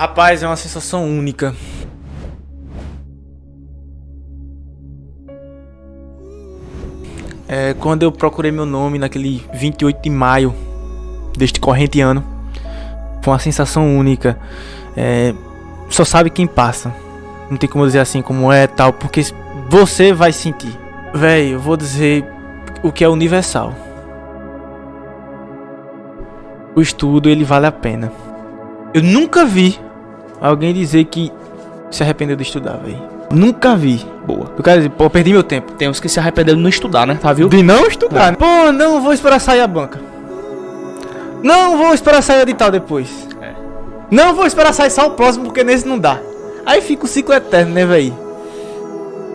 A paz é uma sensação única. É, quando eu procurei meu nome naquele 28 de maio deste corrente ano, foi uma sensação única. É, só sabe quem passa. Não tem como dizer assim como é tal, porque você vai sentir. Velho, eu vou dizer o que é universal. O estudo ele vale a pena. Eu nunca vi alguém dizer que se arrependeu de estudar, velho. Nunca vi. Boa. O cara dizer, pô, perdi meu tempo. Tem uns que se arrependeram de não estudar, né? Tá, viu? De não estudar. né? Pô, não vou esperar sair a banca. Não vou esperar sair de tal depois. É. Não vou esperar sair só o próximo, porque nesse não dá. Aí fica o ciclo eterno, né, velho?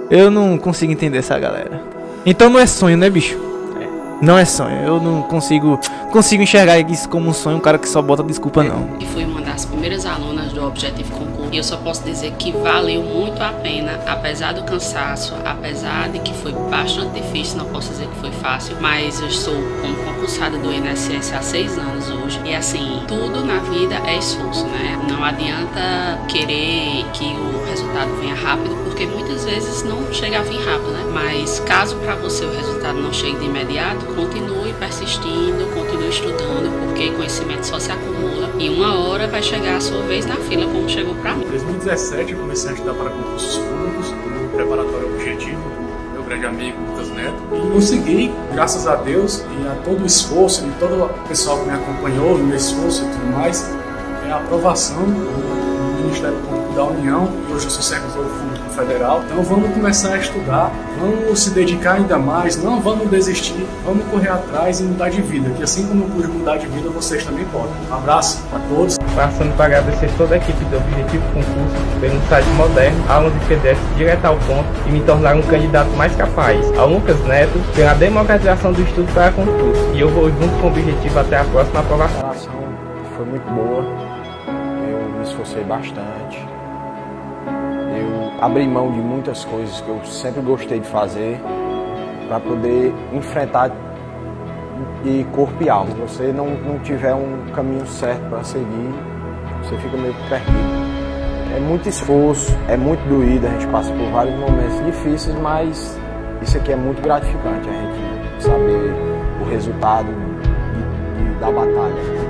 Eu não consigo entender essa galera. Então não é sonho, né, bicho? É. Não é sonho. Eu não consigo consigo enxergar isso como um sonho, um cara que só bota desculpa, é. não. E foi, uma as primeiras alunas do Objetivo Concurso. E eu só posso dizer que valeu muito a pena, apesar do cansaço, apesar de que foi bastante difícil, não posso dizer que foi fácil, mas eu estou como concursada do INSS há seis anos hoje. E assim, tudo na vida é esforço, né? Não adianta querer que o resultado venha rápido, porque muitas vezes não chega a vir rápido, né? Mas caso para você o resultado não chegue de imediato, continue persistindo, continue estudando, porque conhecimento só se acumula em uma hora vai chegar a sua vez na fila, como chegou para mim. Em 2017 eu comecei a estudar para concursos públicos, no preparatório objetivo, meu grande amigo Lucas Neto. E consegui, graças a Deus e a todo o esforço de todo o pessoal que me acompanhou, o meu esforço e tudo mais, é a aprovação do Ministério Público da União. E hoje eu sou servidor público federal. Então vamos começar a estudar, vamos se dedicar ainda mais, não vamos desistir, vamos correr atrás e mudar de vida, que assim como eu pude mudar de vida, vocês também podem. Um abraço a todos. Passando para agradecer toda a equipe do Objetivo Concurso pelo site moderno, aula de pedestre direto ao ponto e me tornar um candidato mais capaz. A Lucas Neto pela democratização do estudo para concurso. E eu vou junto com o Objetivo até a próxima aprovação. A foi muito boa, eu me esforcei bastante abri mão de muitas coisas que eu sempre gostei de fazer para poder enfrentar de corpo e alma. Se você não, não tiver um caminho certo para seguir, você fica meio perdido. É muito esforço, é muito doído, a gente passa por vários momentos difíceis, mas isso aqui é muito gratificante, a gente saber o resultado de, de, da batalha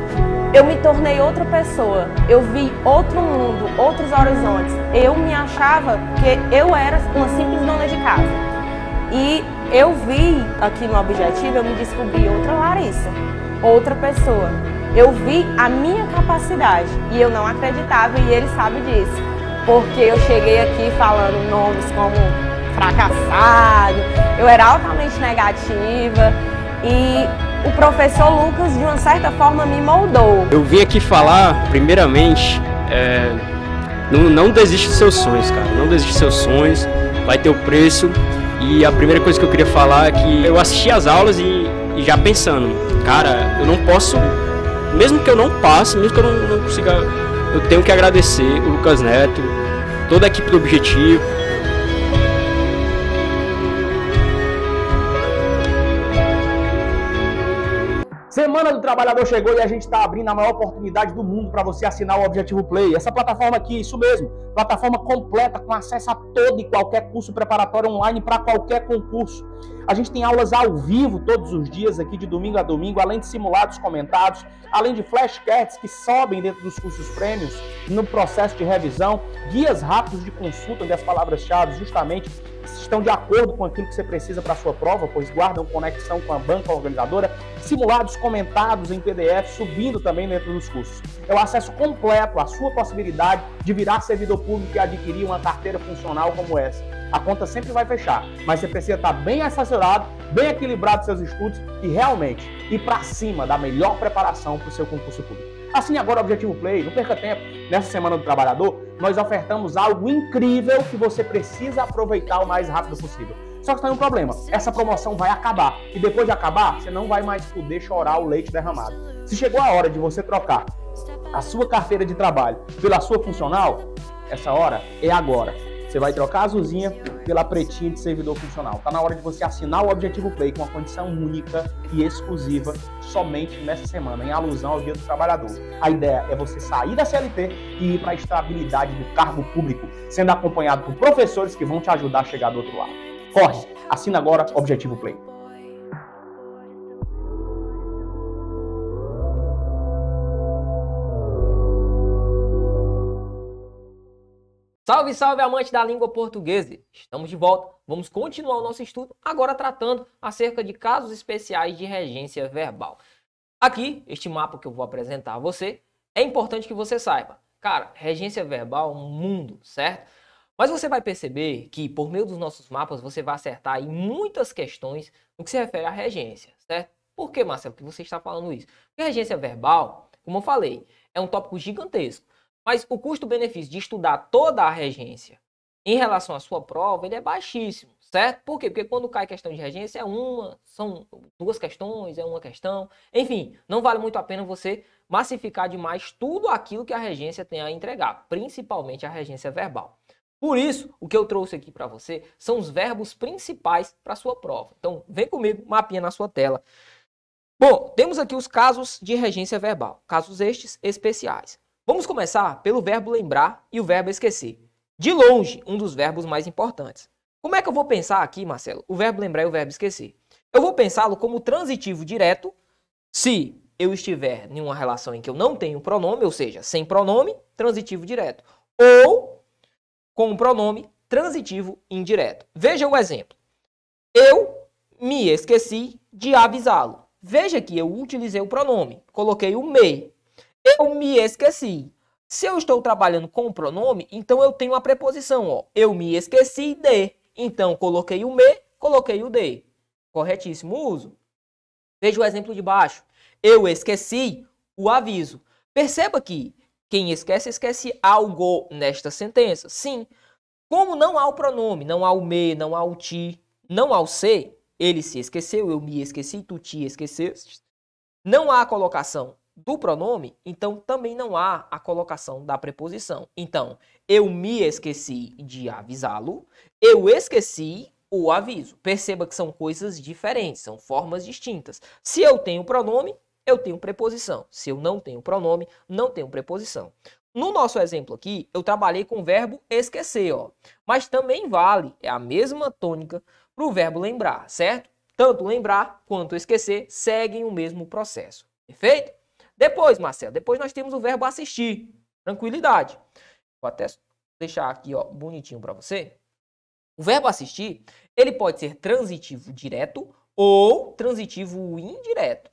eu me tornei outra pessoa. Eu vi outro mundo, outros horizontes. Eu me achava que eu era uma simples dona de casa. E eu vi aqui no objetivo, eu me descobri outra Larissa, outra pessoa. Eu vi a minha capacidade e eu não acreditava e ele sabe disso. Porque eu cheguei aqui falando nomes como fracassado, eu era altamente negativa e o professor Lucas, de uma certa forma, me moldou. Eu vim aqui falar, primeiramente, é, não, não desiste dos seus sonhos, cara. Não desiste dos seus sonhos, vai ter o preço. E a primeira coisa que eu queria falar é que eu assisti as aulas e, e já pensando, cara, eu não posso, mesmo que eu não passe, mesmo que eu não, não consiga, eu tenho que agradecer o Lucas Neto, toda a equipe do Objetivo, Semana do Trabalhador chegou e a gente está abrindo a maior oportunidade do mundo para você assinar o Objetivo Play. Essa plataforma aqui, isso mesmo, plataforma completa com acesso a todo e qualquer curso preparatório online para qualquer concurso. A gente tem aulas ao vivo todos os dias aqui de domingo a domingo, além de simulados comentados, além de flashcards que sobem dentro dos cursos prêmios no processo de revisão, guias rápidos de consulta das palavras-chave justamente estão de acordo com aquilo que você precisa para a sua prova, pois guardam conexão com a banca organizadora, simulados comentados em PDF, subindo também dentro dos cursos. É o acesso completo à sua possibilidade de virar servidor público e adquirir uma carteira funcional como essa. A conta sempre vai fechar, mas você precisa estar tá bem assessorado, bem equilibrado seus estudos e realmente ir para cima da melhor preparação para o seu concurso público. Assine agora o Objetivo Play, não perca tempo. Nessa semana do trabalhador, nós ofertamos algo incrível que você precisa aproveitar o mais rápido possível. Só que tem tá um problema, essa promoção vai acabar e depois de acabar, você não vai mais poder chorar o leite derramado. Se chegou a hora de você trocar a sua carteira de trabalho pela sua funcional, essa hora é agora. Você vai trocar a azulzinha pela pretinha de servidor funcional. Está na hora de você assinar o Objetivo Play com uma condição única e exclusiva somente nessa semana, em alusão ao Dia do Trabalhador. A ideia é você sair da CLT e ir para a estabilidade do cargo público, sendo acompanhado por professores que vão te ajudar a chegar do outro lado. Corre, assina agora Objetivo Play. Salve, salve, amante da língua portuguesa! Estamos de volta. Vamos continuar o nosso estudo, agora tratando acerca de casos especiais de regência verbal. Aqui, este mapa que eu vou apresentar a você, é importante que você saiba. Cara, regência verbal é um mundo, certo? Mas você vai perceber que, por meio dos nossos mapas, você vai acertar em muitas questões no que se refere à regência, certo? Por que, Marcelo, que você está falando isso? Porque regência verbal, como eu falei, é um tópico gigantesco. Mas o custo-benefício de estudar toda a regência em relação à sua prova, ele é baixíssimo, certo? Por quê? Porque quando cai questão de regência, é uma, são duas questões, é uma questão. Enfim, não vale muito a pena você massificar demais tudo aquilo que a regência tem a entregar, principalmente a regência verbal. Por isso, o que eu trouxe aqui para você são os verbos principais para sua prova. Então, vem comigo, mapinha na sua tela. Bom, temos aqui os casos de regência verbal, casos estes especiais. Vamos começar pelo verbo lembrar e o verbo esquecer. De longe, um dos verbos mais importantes. Como é que eu vou pensar aqui, Marcelo, o verbo lembrar e o verbo esquecer? Eu vou pensá-lo como transitivo direto se eu estiver em uma relação em que eu não tenho pronome, ou seja, sem pronome, transitivo direto. Ou com o pronome transitivo indireto. Veja o exemplo. Eu me esqueci de avisá-lo. Veja que eu utilizei o pronome, coloquei o me. Eu me esqueci. Se eu estou trabalhando com o pronome, então eu tenho a preposição, ó. Eu me esqueci de. Então, coloquei o me, coloquei o de. Corretíssimo uso. Veja o exemplo de baixo. Eu esqueci o aviso. Perceba que quem esquece, esquece algo nesta sentença. Sim, como não há o pronome, não há o me, não há o ti, não há o se, ele se esqueceu, eu me esqueci, tu te esqueceste. Não há a colocação do pronome, então também não há a colocação da preposição. Então, eu me esqueci de avisá-lo, eu esqueci o aviso. Perceba que são coisas diferentes, são formas distintas. Se eu tenho pronome, eu tenho preposição. Se eu não tenho pronome, não tenho preposição. No nosso exemplo aqui, eu trabalhei com o verbo esquecer, ó. Mas também vale, é a mesma tônica para o verbo lembrar, certo? Tanto lembrar quanto esquecer seguem o mesmo processo. Perfeito? Depois, Marcelo, depois nós temos o verbo assistir. Tranquilidade. Vou até deixar aqui, ó, bonitinho para você. O verbo assistir, ele pode ser transitivo direto ou transitivo indireto.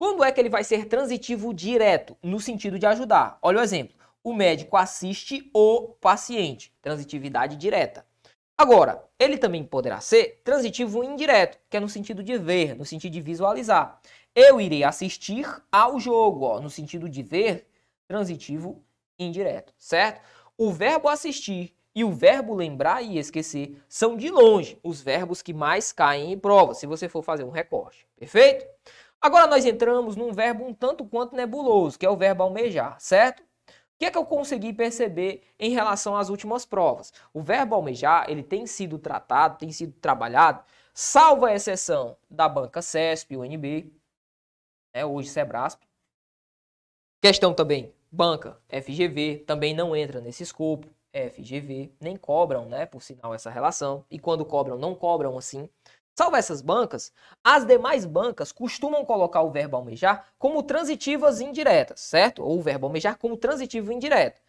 Quando é que ele vai ser transitivo direto? No sentido de ajudar. Olha o exemplo. O médico assiste o paciente. Transitividade direta. Agora, ele também poderá ser transitivo indireto, que é no sentido de ver, no sentido de visualizar. Eu irei assistir ao jogo, ó, no sentido de ver, transitivo indireto, certo? O verbo assistir e o verbo lembrar e esquecer são de longe os verbos que mais caem em prova, se você for fazer um recorte, perfeito? Agora nós entramos num verbo um tanto quanto nebuloso, que é o verbo almejar, certo? O que é que eu consegui perceber em relação às últimas provas? O verbo almejar, ele tem sido tratado, tem sido trabalhado, salvo a exceção da banca CESP, UNB, né, hoje Sebrasp. Questão também, banca, FGV, também não entra nesse escopo, FGV, nem cobram, né, por sinal, essa relação, e quando cobram, não cobram assim. Salvo essas bancas, as demais bancas costumam colocar o verbo almejar como transitivas indiretas, certo? Ou o verbo almejar como transitivo indireto.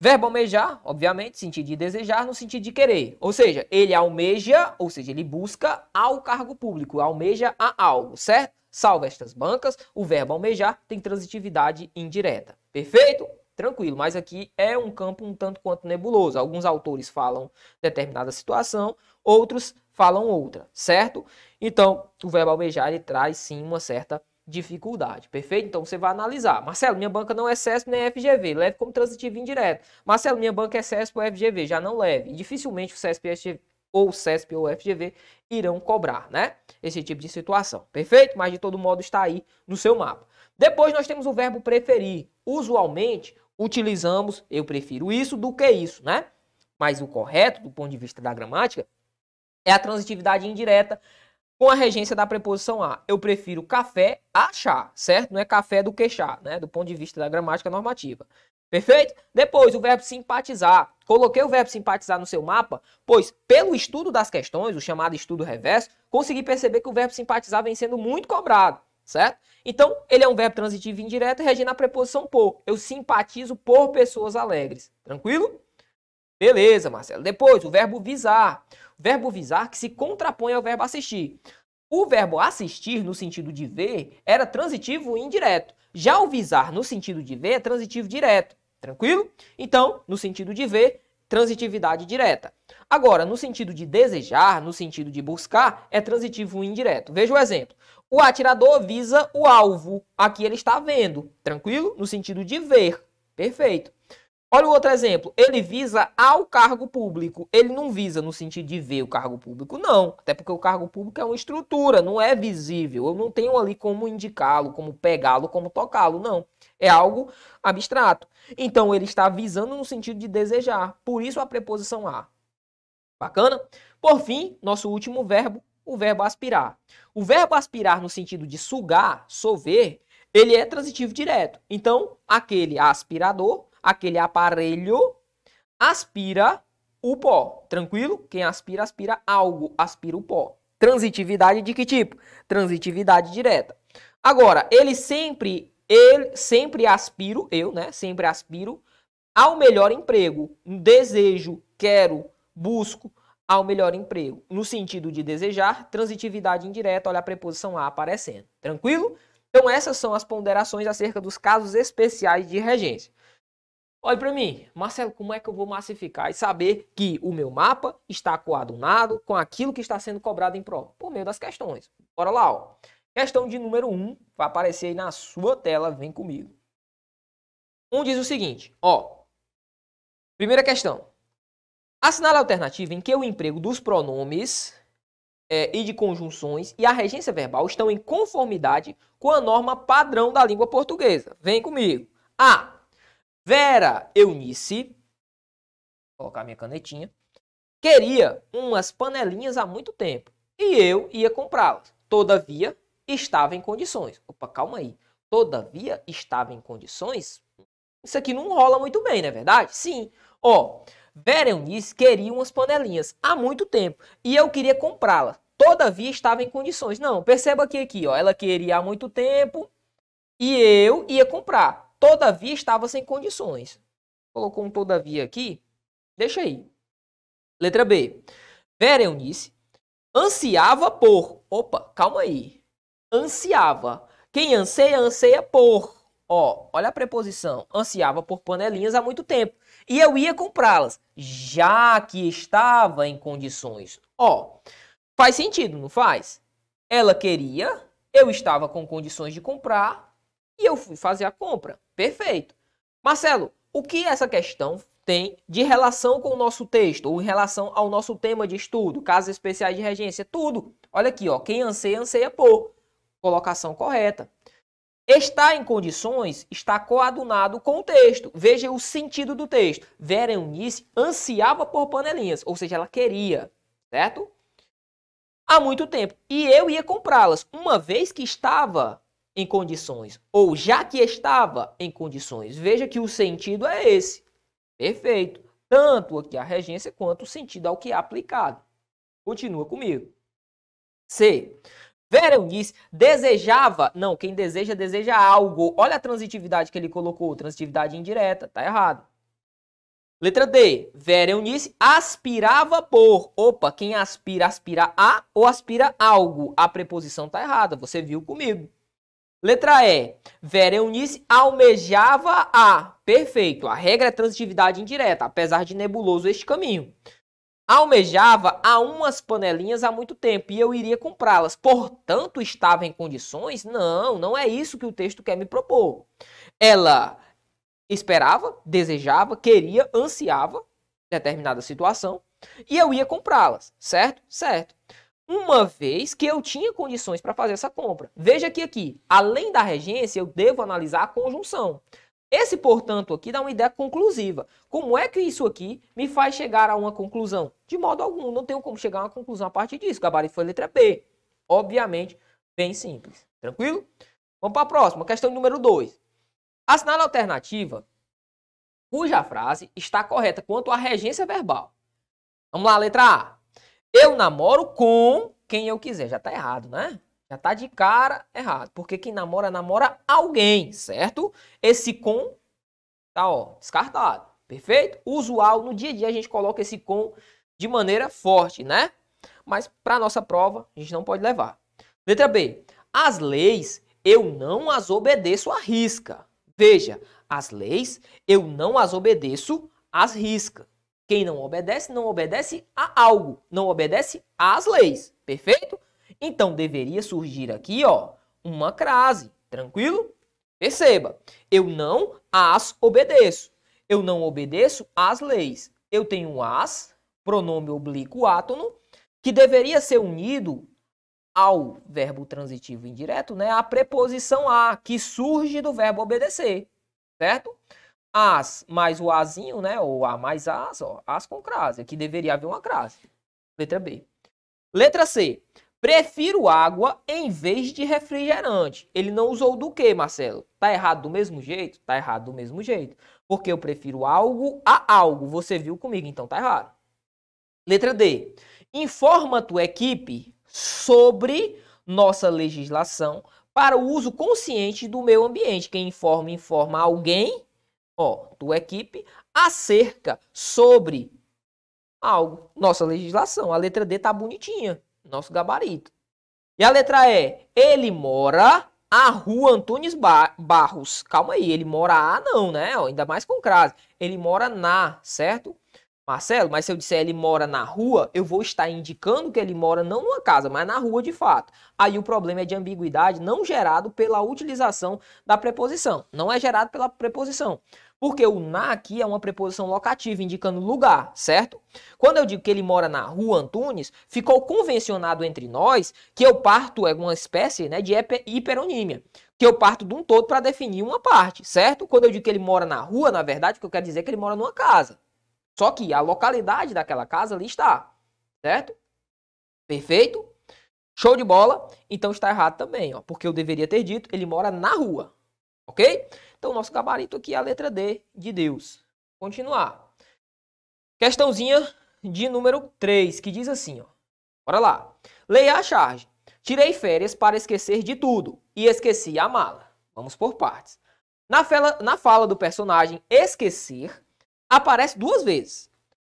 Verbo almejar, obviamente, sentido de desejar no sentido de querer. Ou seja, ele almeja, ou seja, ele busca ao cargo público, almeja a algo, certo? Salvo estas bancas, o verbo almejar tem transitividade indireta. Perfeito? Tranquilo, mas aqui é um campo um tanto quanto nebuloso. Alguns autores falam determinada situação, outros falam outra, certo? Então, o verbo almejar ele traz sim uma certa dificuldade, perfeito? Então você vai analisar. Marcelo, minha banca não é CESP nem é FGV, leve como transitivo indireto. Marcelo, minha banca é CESP ou FGV, já não leve. E dificilmente o CESP e ou CESP ou o FGV irão cobrar, né? Esse tipo de situação. Perfeito? Mas de todo modo está aí no seu mapa. Depois nós temos o verbo preferir. Usualmente utilizamos eu prefiro isso do que isso, né? Mas o correto do ponto de vista da gramática é a transitividade indireta com a regência da preposição a. Eu prefiro café a chá, certo? Não é café do que chá, né? Do ponto de vista da gramática normativa. Perfeito? Depois, o verbo simpatizar. Coloquei o verbo simpatizar no seu mapa, pois, pelo estudo das questões, o chamado estudo reverso, consegui perceber que o verbo simpatizar vem sendo muito cobrado, certo? Então, ele é um verbo transitivo indireto regendo a preposição por. Eu simpatizo por pessoas alegres. Tranquilo? Beleza, Marcelo. Depois, o verbo visar. O verbo visar que se contrapõe ao verbo assistir. O verbo assistir, no sentido de ver, era transitivo indireto. Já o visar, no sentido de ver, é transitivo direto. Tranquilo? Então, no sentido de ver, transitividade direta. Agora, no sentido de desejar, no sentido de buscar, é transitivo indireto. Veja o exemplo. O atirador visa o alvo. Aqui ele está vendo. Tranquilo? No sentido de ver. Perfeito. Olha o outro exemplo. Ele visa ao cargo público. Ele não visa no sentido de ver o cargo público, não. Até porque o cargo público é uma estrutura, não é visível. Eu não tenho ali como indicá-lo, como pegá-lo, como tocá-lo, não. É algo abstrato. Então ele está visando no sentido de desejar. Por isso a preposição a. Bacana? Por fim, nosso último verbo, o verbo aspirar. O verbo aspirar no sentido de sugar, sover, ele é transitivo direto. Então, aquele aspirador, aquele aparelho aspira o pó. Tranquilo? Quem aspira, aspira algo, aspira o pó. Transitividade de que tipo? Transitividade direta. Agora, ele sempre ele sempre aspiro, eu, né? Sempre aspiro ao melhor emprego. Desejo, quero, busco ao melhor emprego. No sentido de desejar, transitividade indireta, olha a preposição A aparecendo. Tranquilo? Então essas são as ponderações acerca dos casos especiais de regência. Olha para mim, Marcelo, como é que eu vou massificar e saber que o meu mapa está coadunado com aquilo que está sendo cobrado em prova? Por meio das questões. Bora lá, ó. Questão de número 1, um, vai aparecer aí na sua tela, vem comigo. Um diz o seguinte, ó. Primeira questão. Assinale a alternativa em que o emprego dos pronomes é, e de conjunções e a regência verbal estão em conformidade com a norma padrão da língua portuguesa. Vem comigo. A. Vera Eunice, vou colocar minha canetinha, queria umas panelinhas há muito tempo e eu ia comprá-las. Todavia, estava em condições. Opa, calma aí. Todavia estava em condições? Isso aqui não rola muito bem, não é verdade? Sim. Ó, Vera queria umas panelinhas há muito tempo e eu queria comprá-la. Todavia estava em condições. Não, perceba que aqui, ó, ela queria há muito tempo e eu ia comprar. Todavia estava sem condições. Colocou um todavia aqui. Deixa aí. Letra B. Vera ansiava por. Opa, calma aí ansiava. Quem anseia, anseia por. Ó, olha a preposição. Ansiava por panelinhas há muito tempo. E eu ia comprá-las, já que estava em condições. Ó, faz sentido, não faz? Ela queria, eu estava com condições de comprar e eu fui fazer a compra. Perfeito. Marcelo, o que essa questão tem de relação com o nosso texto ou em relação ao nosso tema de estudo, casos especiais de regência, tudo. Olha aqui, ó, quem anseia, anseia por colocação correta. Está em condições está coadunado com o texto. Veja o sentido do texto. Vera Eunice ansiava por panelinhas, ou seja, ela queria, certo? Há muito tempo. E eu ia comprá-las, uma vez que estava em condições, ou já que estava em condições. Veja que o sentido é esse. Perfeito. Tanto aqui a regência quanto o sentido ao que é aplicado. Continua comigo. C. Vera Eunice desejava. Não, quem deseja, deseja algo. Olha a transitividade que ele colocou, transitividade indireta, tá errado. Letra D. Vera Eunice aspirava por. Opa, quem aspira, aspira a ou aspira algo. A preposição tá errada, você viu comigo. Letra E. Vera Eunice almejava a. Perfeito. A regra é transitividade indireta, apesar de nebuloso este caminho almejava a umas panelinhas há muito tempo e eu iria comprá-las. Portanto, estava em condições? Não, não é isso que o texto quer me propor. Ela esperava, desejava, queria, ansiava determinada situação e eu ia comprá-las, certo? Certo. Uma vez que eu tinha condições para fazer essa compra. Veja que aqui, além da regência, eu devo analisar a conjunção. Esse, portanto, aqui dá uma ideia conclusiva. Como é que isso aqui me faz chegar a uma conclusão? De modo algum, não tenho como chegar a uma conclusão a partir disso. O gabarito foi letra B. Obviamente, bem simples. Tranquilo? Vamos para a próxima, questão número 2. Assinale a alternativa cuja frase está correta quanto à regência verbal. Vamos lá, letra A. Eu namoro com quem eu quiser. Já está errado, né? Já tá de cara errado, porque quem namora, namora alguém, certo? Esse com tá, ó, descartado, perfeito? Usual, no dia a dia a gente coloca esse com de maneira forte, né? Mas para nossa prova, a gente não pode levar. Letra B. As leis, eu não as obedeço à risca. Veja, as leis, eu não as obedeço às riscas. Quem não obedece, não obedece a algo, não obedece às leis, perfeito? Então deveria surgir aqui, ó, uma crase, tranquilo? Perceba, eu não as obedeço. Eu não obedeço às leis. Eu tenho as, pronome oblíquo átono, que deveria ser unido ao verbo transitivo indireto, né? A preposição a, que surge do verbo obedecer, certo? As mais o azinho, né? Ou a mais as, ó, as com crase. Aqui deveria haver uma crase. Letra B. Letra C. Prefiro água em vez de refrigerante. Ele não usou do que, Marcelo? Tá errado do mesmo jeito? Tá errado do mesmo jeito. Porque eu prefiro algo a algo. Você viu comigo, então tá errado. Letra D. Informa tua equipe sobre nossa legislação para o uso consciente do meio ambiente. Quem informa, informa alguém, ó, tua equipe, acerca sobre algo. Nossa legislação. A letra D tá bonitinha nosso gabarito. E a letra E, ele mora a rua Antunes Barros. Calma aí, ele mora a não, né? Ainda mais com crase. Ele mora na, certo? Marcelo, mas se eu disser ele mora na rua, eu vou estar indicando que ele mora não numa casa, mas na rua de fato. Aí o problema é de ambiguidade não gerado pela utilização da preposição. Não é gerado pela preposição. Porque o na aqui é uma preposição locativa, indicando lugar, certo? Quando eu digo que ele mora na rua Antunes, ficou convencionado entre nós que eu parto, é uma espécie né, de hiperonímia, que eu parto de um todo para definir uma parte, certo? Quando eu digo que ele mora na rua, na verdade, o que eu quero dizer é que ele mora numa casa. Só que a localidade daquela casa ali está, certo? Perfeito? Show de bola? Então está errado também, ó, porque eu deveria ter dito, ele mora na rua, ok? Então, o nosso gabarito aqui é a letra D de Deus. Continuar. Questãozinha de número 3, que diz assim, ó. Bora lá. Leia a charge. Tirei férias para esquecer de tudo e esqueci a mala. Vamos por partes. Na fala, na fala do personagem esquecer, aparece duas vezes.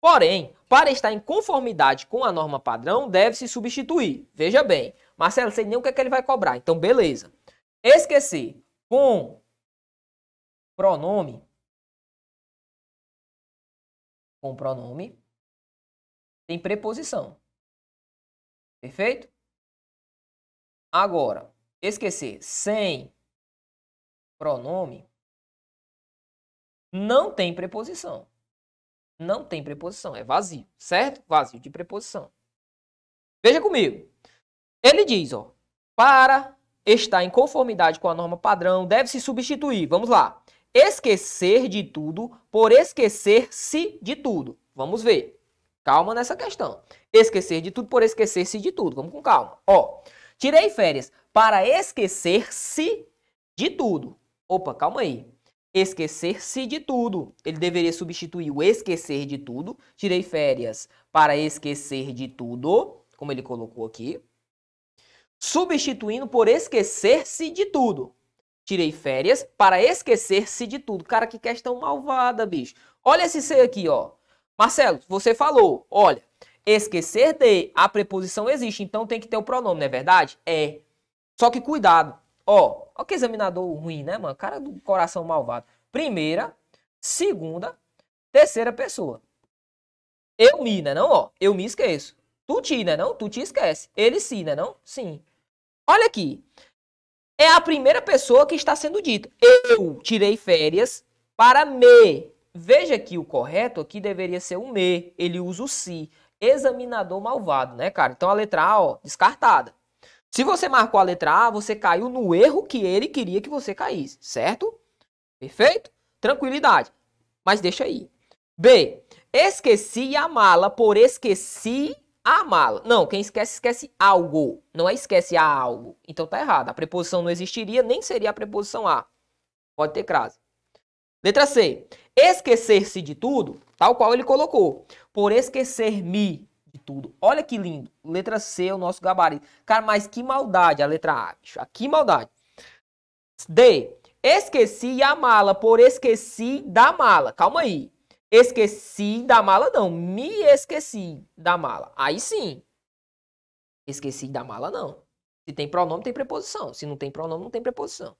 Porém, para estar em conformidade com a norma padrão, deve-se substituir. Veja bem, Marcelo, sei nem o que, é que ele vai cobrar, então beleza. Esquecer com pronome com pronome tem preposição. Perfeito? Agora, esquecer sem pronome não tem preposição. Não tem preposição, é vazio, certo? Vazio de preposição. Veja comigo. Ele diz, ó, para estar em conformidade com a norma padrão, deve se substituir. Vamos lá esquecer de tudo por esquecer-se de tudo. Vamos ver. Calma nessa questão. Esquecer de tudo por esquecer-se de tudo. Vamos com calma. Ó, tirei férias para esquecer-se de tudo. Opa, calma aí. Esquecer-se de tudo. Ele deveria substituir o esquecer de tudo. Tirei férias para esquecer de tudo, como ele colocou aqui. Substituindo por esquecer-se de tudo. Tirei férias para esquecer-se de tudo. Cara, que questão malvada, bicho. Olha esse C aqui, ó. Marcelo, você falou, olha, esquecer de, a preposição existe, então tem que ter o pronome, não é verdade? É. Só que cuidado, ó. Olha que examinador ruim, né, mano? Cara do coração malvado. Primeira, segunda, terceira pessoa. Eu me, né não, ó? Eu me esqueço. Tu te, né não? Tu te esquece. Ele sim, né não? Sim. Olha aqui é a primeira pessoa que está sendo dita. Eu tirei férias para me. Veja que o correto aqui deveria ser o me. Ele usa o Si. Examinador malvado, né, cara? Então a letra A, ó, descartada. Se você marcou a letra A, você caiu no erro que ele queria que você caísse, certo? Perfeito? Tranquilidade. Mas deixa aí. B. Esqueci a mala por esqueci a mala. Não, quem esquece, esquece algo. Não é esquece a algo. Então tá errado. A preposição não existiria, nem seria a preposição a. Pode ter crase. Letra C. Esquecer-se de tudo, tal qual ele colocou. Por esquecer-me de tudo. Olha que lindo. Letra C é o nosso gabarito. Cara, mas que maldade a letra A, bicho. Ah, que maldade. D. Esqueci a mala por esqueci da mala. Calma aí. Esqueci da mala, não. Me esqueci da mala. Aí sim. Esqueci da mala, não. Se tem pronome, tem preposição. Se não tem pronome, não tem preposição.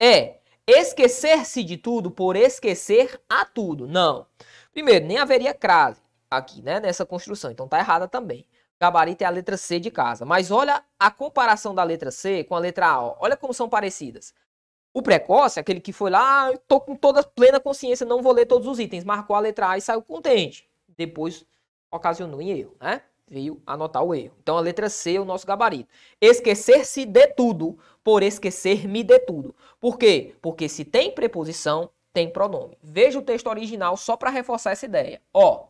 É. Esquecer-se de tudo por esquecer a tudo. Não. Primeiro, nem haveria crase aqui, né? Nessa construção. Então tá errada também. Gabarito é a letra C de casa. Mas olha a comparação da letra C com a letra A. Olha como são parecidas. O precoce, é aquele que foi lá, ah, tô com toda plena consciência, não vou ler todos os itens, marcou a letra A e saiu contente. Depois ocasionou em erro, né? Veio anotar o erro. Então a letra C é o nosso gabarito. Esquecer-se de tudo por esquecer-me de tudo. Por quê? Porque se tem preposição, tem pronome. Veja o texto original só para reforçar essa ideia. Ó,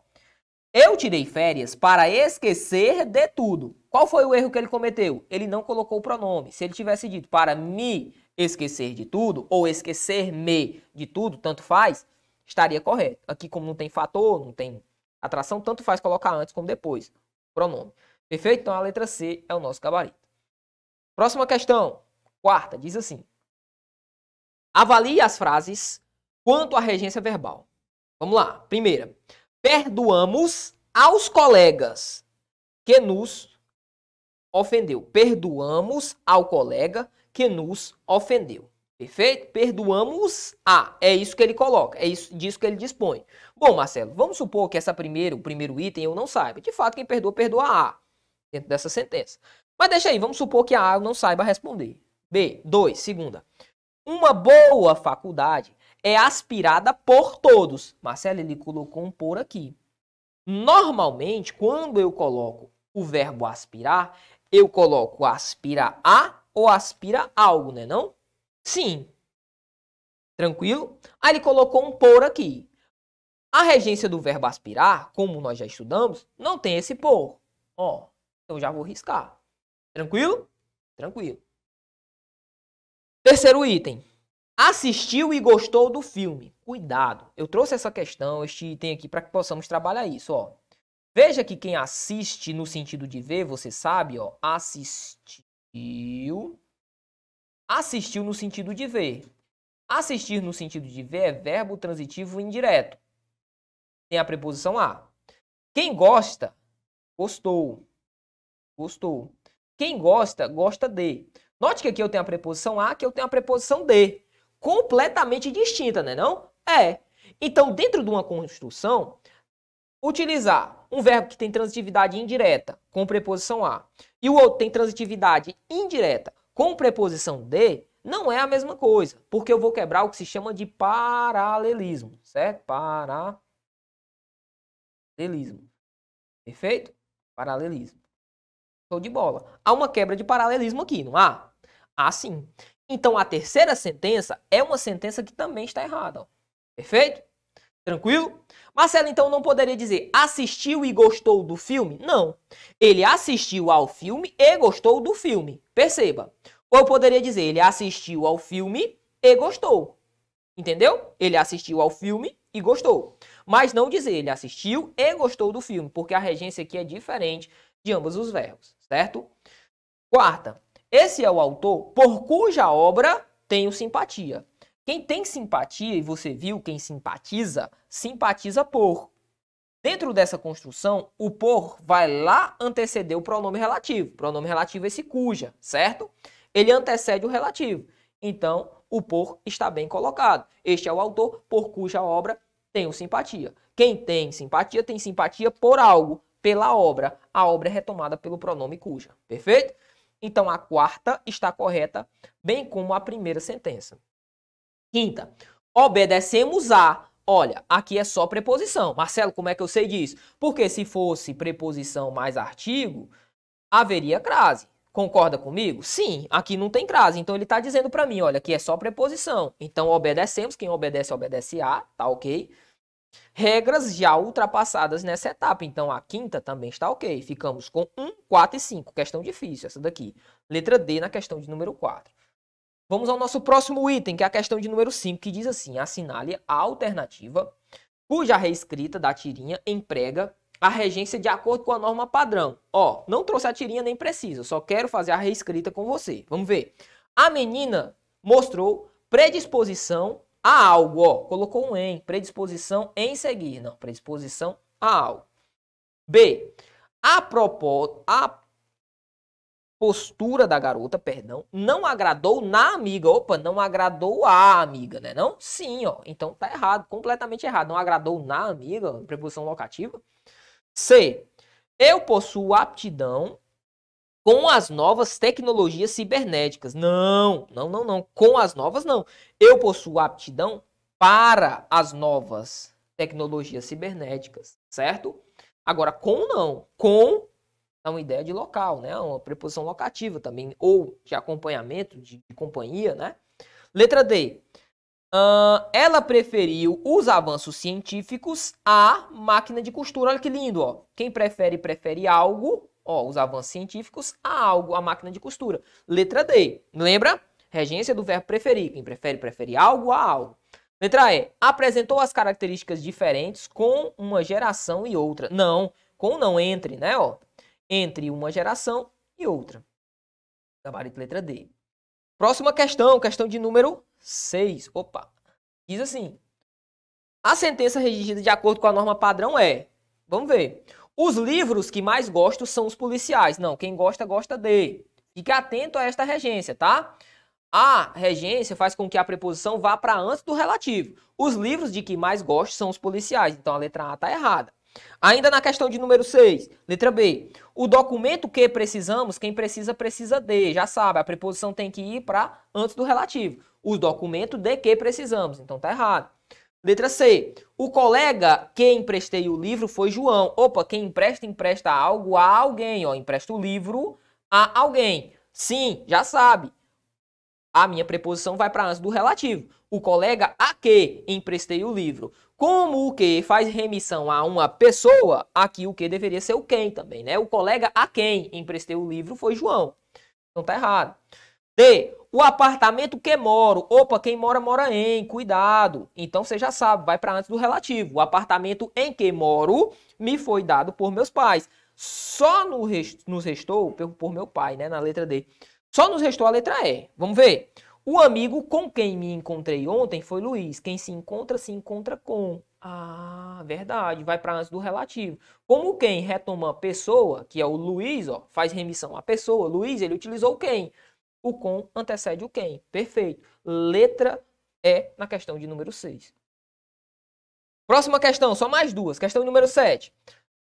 eu tirei férias para esquecer de tudo. Qual foi o erro que ele cometeu? Ele não colocou o pronome. Se ele tivesse dito para me esquecer de tudo ou esquecer-me de tudo, tanto faz, estaria correto. Aqui, como não tem fator, não tem atração, tanto faz colocar antes como depois. Pronome. Perfeito? Então a letra C é o nosso gabarito. Próxima questão, quarta, diz assim: Avalie as frases quanto à regência verbal. Vamos lá. Primeira, perdoamos aos colegas que nos ofendeu. Perdoamos ao colega que nos ofendeu. Perfeito? Perdoamos a. É isso que ele coloca, é isso disso que ele dispõe. Bom, Marcelo, vamos supor que essa primeira, o primeiro item eu não saiba. De fato, quem perdoa, perdoa a dentro dessa sentença. Mas deixa aí, vamos supor que a A não saiba responder. B, 2, segunda. Uma boa faculdade é aspirada por todos. Marcelo, ele colocou um por aqui. Normalmente, quando eu coloco o verbo aspirar, eu coloco aspira a ou aspira algo, né não? Sim. Tranquilo? Aí ele colocou um por aqui. A regência do verbo aspirar, como nós já estudamos, não tem esse por. Ó, então já vou riscar. Tranquilo? Tranquilo. Terceiro item. Assistiu e gostou do filme. Cuidado. Eu trouxe essa questão, este item aqui, para que possamos trabalhar isso. Ó. Veja que quem assiste no sentido de ver, você sabe, ó, assiste assistiu. Assistiu no sentido de ver. Assistir no sentido de ver é verbo transitivo indireto. Tem a preposição a. Quem gosta, gostou. Gostou. Quem gosta, gosta de. Note que aqui eu tenho a preposição a, que eu tenho a preposição de. Completamente distinta, né não? É. Então, dentro de uma construção, utilizar um verbo que tem transitividade indireta com preposição a e o outro tem transitividade indireta com preposição de, não é a mesma coisa, porque eu vou quebrar o que se chama de paralelismo, certo? Paralelismo. Perfeito? Paralelismo. Show de bola. Há uma quebra de paralelismo aqui, não há? Há sim. Então a terceira sentença é uma sentença que também está errada. Ó. Perfeito? Tranquilo? Marcelo então não poderia dizer assistiu e gostou do filme? Não. Ele assistiu ao filme e gostou do filme. Perceba. Ou eu poderia dizer ele assistiu ao filme e gostou. Entendeu? Ele assistiu ao filme e gostou. Mas não dizer ele assistiu e gostou do filme, porque a regência aqui é diferente de ambos os verbos, certo? Quarta, esse é o autor por cuja obra tenho simpatia. Quem tem simpatia, e você viu quem simpatiza, simpatiza por. Dentro dessa construção, o por vai lá anteceder o pronome relativo. O pronome relativo é esse cuja, certo? Ele antecede o relativo. Então, o por está bem colocado. Este é o autor por cuja obra tenho simpatia. Quem tem simpatia, tem simpatia por algo, pela obra. A obra é retomada pelo pronome cuja. Perfeito? Então, a quarta está correta, bem como a primeira sentença. Quinta, obedecemos a. Olha, aqui é só preposição. Marcelo, como é que eu sei disso? Porque se fosse preposição mais artigo, haveria crase. Concorda comigo? Sim, aqui não tem crase. Então ele está dizendo para mim, olha, aqui é só preposição. Então obedecemos, quem obedece, obedece a, tá ok? Regras já ultrapassadas nessa etapa. Então a quinta também está ok. Ficamos com 1, 4 e 5. Questão difícil essa daqui. Letra D na questão de número 4. Vamos ao nosso próximo item, que é a questão de número 5, que diz assim: assinale a alternativa cuja reescrita da tirinha emprega a regência de acordo com a norma padrão. Ó, não trouxe a tirinha nem precisa, só quero fazer a reescrita com você. Vamos ver. A menina mostrou predisposição a algo, ó, colocou um em, predisposição em seguir, não, predisposição a algo. B. A, propó a postura da garota, perdão, não agradou na amiga. Opa, não agradou a amiga, né? Não? Sim, ó. Então tá errado, completamente errado. Não agradou na amiga, preposição locativa. C. Eu possuo aptidão com as novas tecnologias cibernéticas. Não, não, não, não. Com as novas, não. Eu possuo aptidão para as novas tecnologias cibernéticas, certo? Agora, com não. Com dá é uma ideia de local, né? É uma preposição locativa também, ou de acompanhamento, de, de companhia, né? Letra D. Uh, ela preferiu os avanços científicos à máquina de costura. Olha que lindo, ó. Quem prefere, prefere algo, ó, os avanços científicos a algo, a máquina de costura. Letra D. Lembra? Regência do verbo preferir. Quem prefere, prefere algo a algo. Letra E. Apresentou as características diferentes com uma geração e outra. Não. Com não entre, né? Ó, entre uma geração e outra. Gabarito letra D. Próxima questão, questão de número 6. Opa. Diz assim: A sentença redigida de acordo com a norma padrão é. Vamos ver. Os livros que mais gosto são os policiais. Não, quem gosta, gosta de. Fique atento a esta regência, tá? A regência faz com que a preposição vá para antes do relativo. Os livros de que mais gosto são os policiais. Então a letra A está errada. Ainda na questão de número 6, letra B. O documento que precisamos, quem precisa, precisa de. Já sabe, a preposição tem que ir para antes do relativo. O documento de que precisamos. Então tá errado. Letra C. O colega que emprestei o livro foi João. Opa, quem empresta, empresta algo a alguém. Ó, empresta o livro a alguém. Sim, já sabe. A minha preposição vai para antes do relativo. O colega a que emprestei o livro. Como o que faz remissão a uma pessoa, aqui o que deveria ser o quem também, né? O colega a quem emprestei o livro foi João. Então tá errado. D. O apartamento que moro. Opa, quem mora, mora em. Cuidado. Então você já sabe, vai para antes do relativo. O apartamento em que moro me foi dado por meus pais. Só no rest... nos restou por meu pai, né? Na letra D. Só nos restou a letra E. Vamos ver. O amigo com quem me encontrei ontem foi Luiz. Quem se encontra, se encontra com. Ah, verdade. Vai para antes do relativo. Como quem retoma pessoa, que é o Luiz, ó, faz remissão à pessoa. Luiz, ele utilizou quem? O com antecede o quem. Perfeito. Letra E na questão de número 6. Próxima questão, só mais duas. Questão número 7.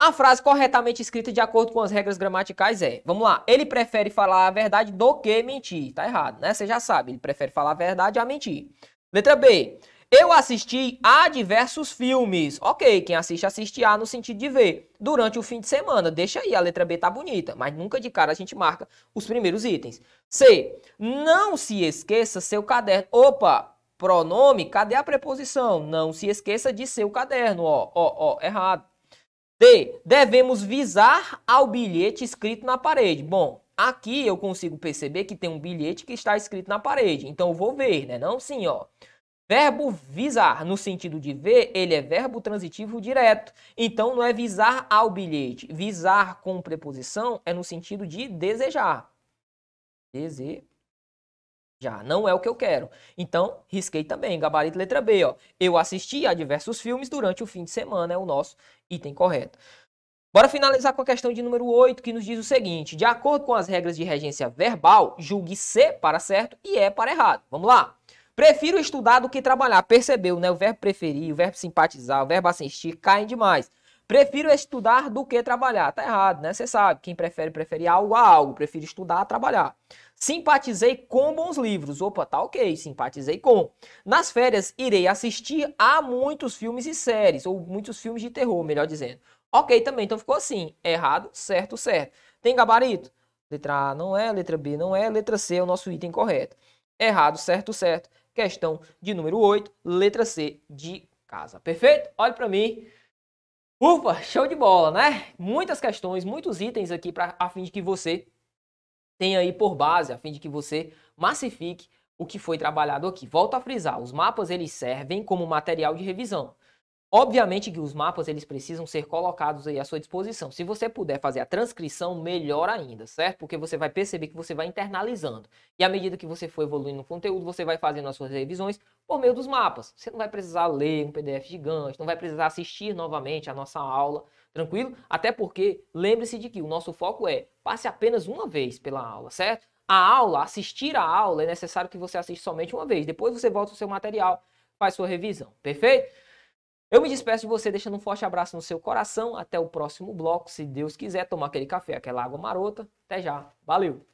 A frase corretamente escrita de acordo com as regras gramaticais é: vamos lá, ele prefere falar a verdade do que mentir. Tá errado, né? Você já sabe, ele prefere falar a verdade a mentir. Letra B. Eu assisti a diversos filmes. Ok, quem assiste, assiste a no sentido de ver. Durante o fim de semana. Deixa aí, a letra B tá bonita. Mas nunca de cara a gente marca os primeiros itens. C. Não se esqueça seu caderno. Opa, pronome, cadê a preposição? Não se esqueça de seu caderno. Ó, ó, ó, errado. B. Devemos visar ao bilhete escrito na parede. Bom, aqui eu consigo perceber que tem um bilhete que está escrito na parede. Então eu vou ver, né? Não sim, ó. Verbo visar, no sentido de ver, ele é verbo transitivo direto. Então não é visar ao bilhete. Visar com preposição é no sentido de desejar. Desejar. Já não é o que eu quero. Então, risquei também, gabarito letra B, ó. Eu assisti a diversos filmes durante o fim de semana, é o nosso item correto. Bora finalizar com a questão de número 8, que nos diz o seguinte: de acordo com as regras de regência verbal, julgue C para certo e E para errado. Vamos lá. Prefiro estudar do que trabalhar. Percebeu, né? O verbo preferir, o verbo simpatizar, o verbo assistir caem demais. Prefiro estudar do que trabalhar. Tá errado, né? Você sabe, quem prefere, prefere algo a algo. Prefiro estudar a trabalhar. Simpatizei com bons livros. Opa, tá ok, simpatizei com. Nas férias, irei assistir a muitos filmes e séries, ou muitos filmes de terror, melhor dizendo. Ok, também, então ficou assim. Errado, certo, certo. Tem gabarito? Letra A não é, letra B não é, letra C é o nosso item correto. Errado, certo, certo. Questão de número 8, letra C de casa. Perfeito? Olha para mim. Ufa, show de bola, né? Muitas questões, muitos itens aqui para a fim de que você tenha aí por base, a fim de que você massifique o que foi trabalhado aqui. Volto a frisar, os mapas eles servem como material de revisão. Obviamente que os mapas eles precisam ser colocados aí à sua disposição. Se você puder fazer a transcrição, melhor ainda, certo? Porque você vai perceber que você vai internalizando. E à medida que você for evoluindo no conteúdo, você vai fazendo as suas revisões por meio dos mapas. Você não vai precisar ler um PDF gigante, não vai precisar assistir novamente a nossa aula. Tranquilo? Até porque lembre-se de que o nosso foco é passe apenas uma vez pela aula, certo? A aula, assistir a aula, é necessário que você assista somente uma vez. Depois você volta o seu material, faz sua revisão. Perfeito? Eu me despeço de você deixando um forte abraço no seu coração. Até o próximo bloco, se Deus quiser, tomar aquele café, aquela água marota. Até já. Valeu!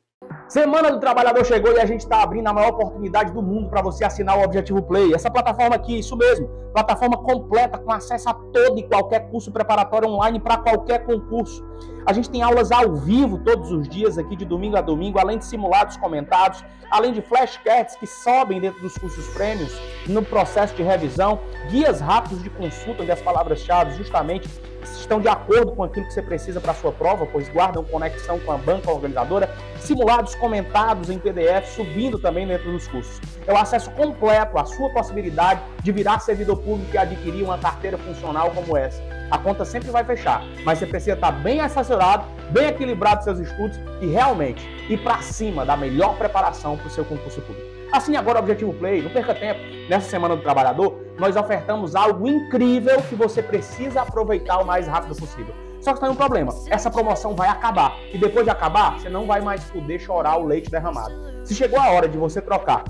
Semana do Trabalhador chegou e a gente está abrindo a maior oportunidade do mundo para você assinar o Objetivo Play. Essa plataforma aqui, isso mesmo, plataforma completa com acesso a todo e qualquer curso preparatório online para qualquer concurso. A gente tem aulas ao vivo todos os dias aqui de domingo a domingo, além de simulados comentados, além de flashcards que sobem dentro dos cursos prêmios no processo de revisão, guias rápidos de consulta das palavras-chave, justamente estão de acordo com aquilo que você precisa para a sua prova, pois guardam conexão com a banca organizadora, simulados comentados em PDF, subindo também dentro dos cursos. É o acesso completo à sua possibilidade de virar servidor público e adquirir uma carteira funcional como essa. A conta sempre vai fechar, mas você precisa estar tá bem assessorado, bem equilibrado seus estudos e realmente ir para cima da melhor preparação para o seu concurso público. Assine agora o Objetivo Play, não perca tempo. Nessa Semana do Trabalhador, nós ofertamos algo incrível que você precisa aproveitar o mais rápido possível. Só que tem um problema: essa promoção vai acabar. E depois de acabar, você não vai mais poder chorar o leite derramado. Se chegou a hora de você trocar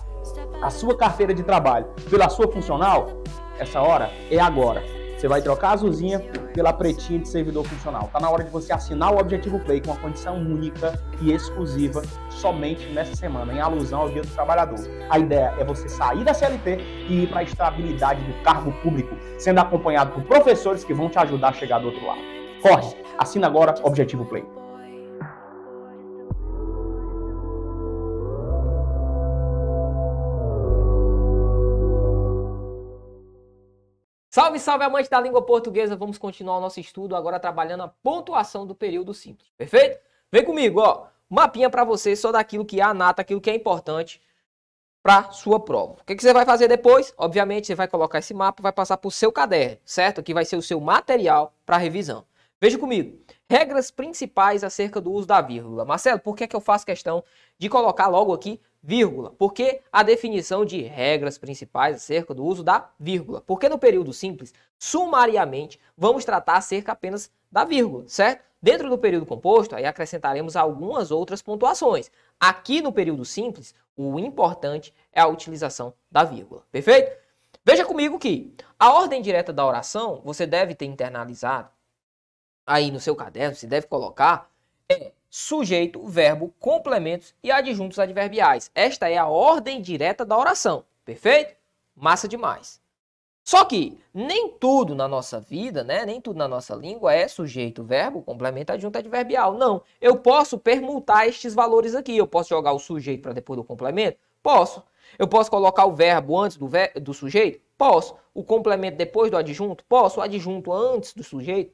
a sua carteira de trabalho pela sua funcional, essa hora é agora. Você vai trocar a azulzinha pela pretinha de servidor funcional. Está na hora de você assinar o Objetivo Play com uma condição única e exclusiva somente nessa semana, em alusão ao Dia do Trabalhador. A ideia é você sair da CLT e ir para a estabilidade do cargo público, sendo acompanhado por professores que vão te ajudar a chegar do outro lado. Corre, assina agora Objetivo Play. Salve, salve, amante da língua portuguesa! Vamos continuar o nosso estudo agora trabalhando a pontuação do período simples, perfeito? Vem comigo, ó. Mapinha para você só daquilo que é a nata, aquilo que é importante para sua prova. O que, que, você vai fazer depois? Obviamente, você vai colocar esse mapa, vai passar para o seu caderno, certo? Que vai ser o seu material para revisão. Veja comigo. Regras principais acerca do uso da vírgula. Marcelo, por que, que eu faço questão de colocar logo aqui vírgula. Por que a definição de regras principais acerca do uso da vírgula? Porque no período simples, sumariamente, vamos tratar acerca apenas da vírgula, certo? Dentro do período composto, aí acrescentaremos algumas outras pontuações. Aqui no período simples, o importante é a utilização da vírgula, perfeito? Veja comigo que a ordem direta da oração, você deve ter internalizado aí no seu caderno, você deve colocar, é sujeito, verbo, complementos e adjuntos adverbiais. Esta é a ordem direta da oração, perfeito? Massa demais. Só que nem tudo na nossa vida, né, nem tudo na nossa língua é sujeito, verbo, complemento, adjunto adverbial. Não, eu posso permutar estes valores aqui. Eu posso jogar o sujeito para depois do complemento? Posso. Eu posso colocar o verbo antes do, ver do sujeito? Posso. O complemento depois do adjunto? Posso. O adjunto antes do sujeito?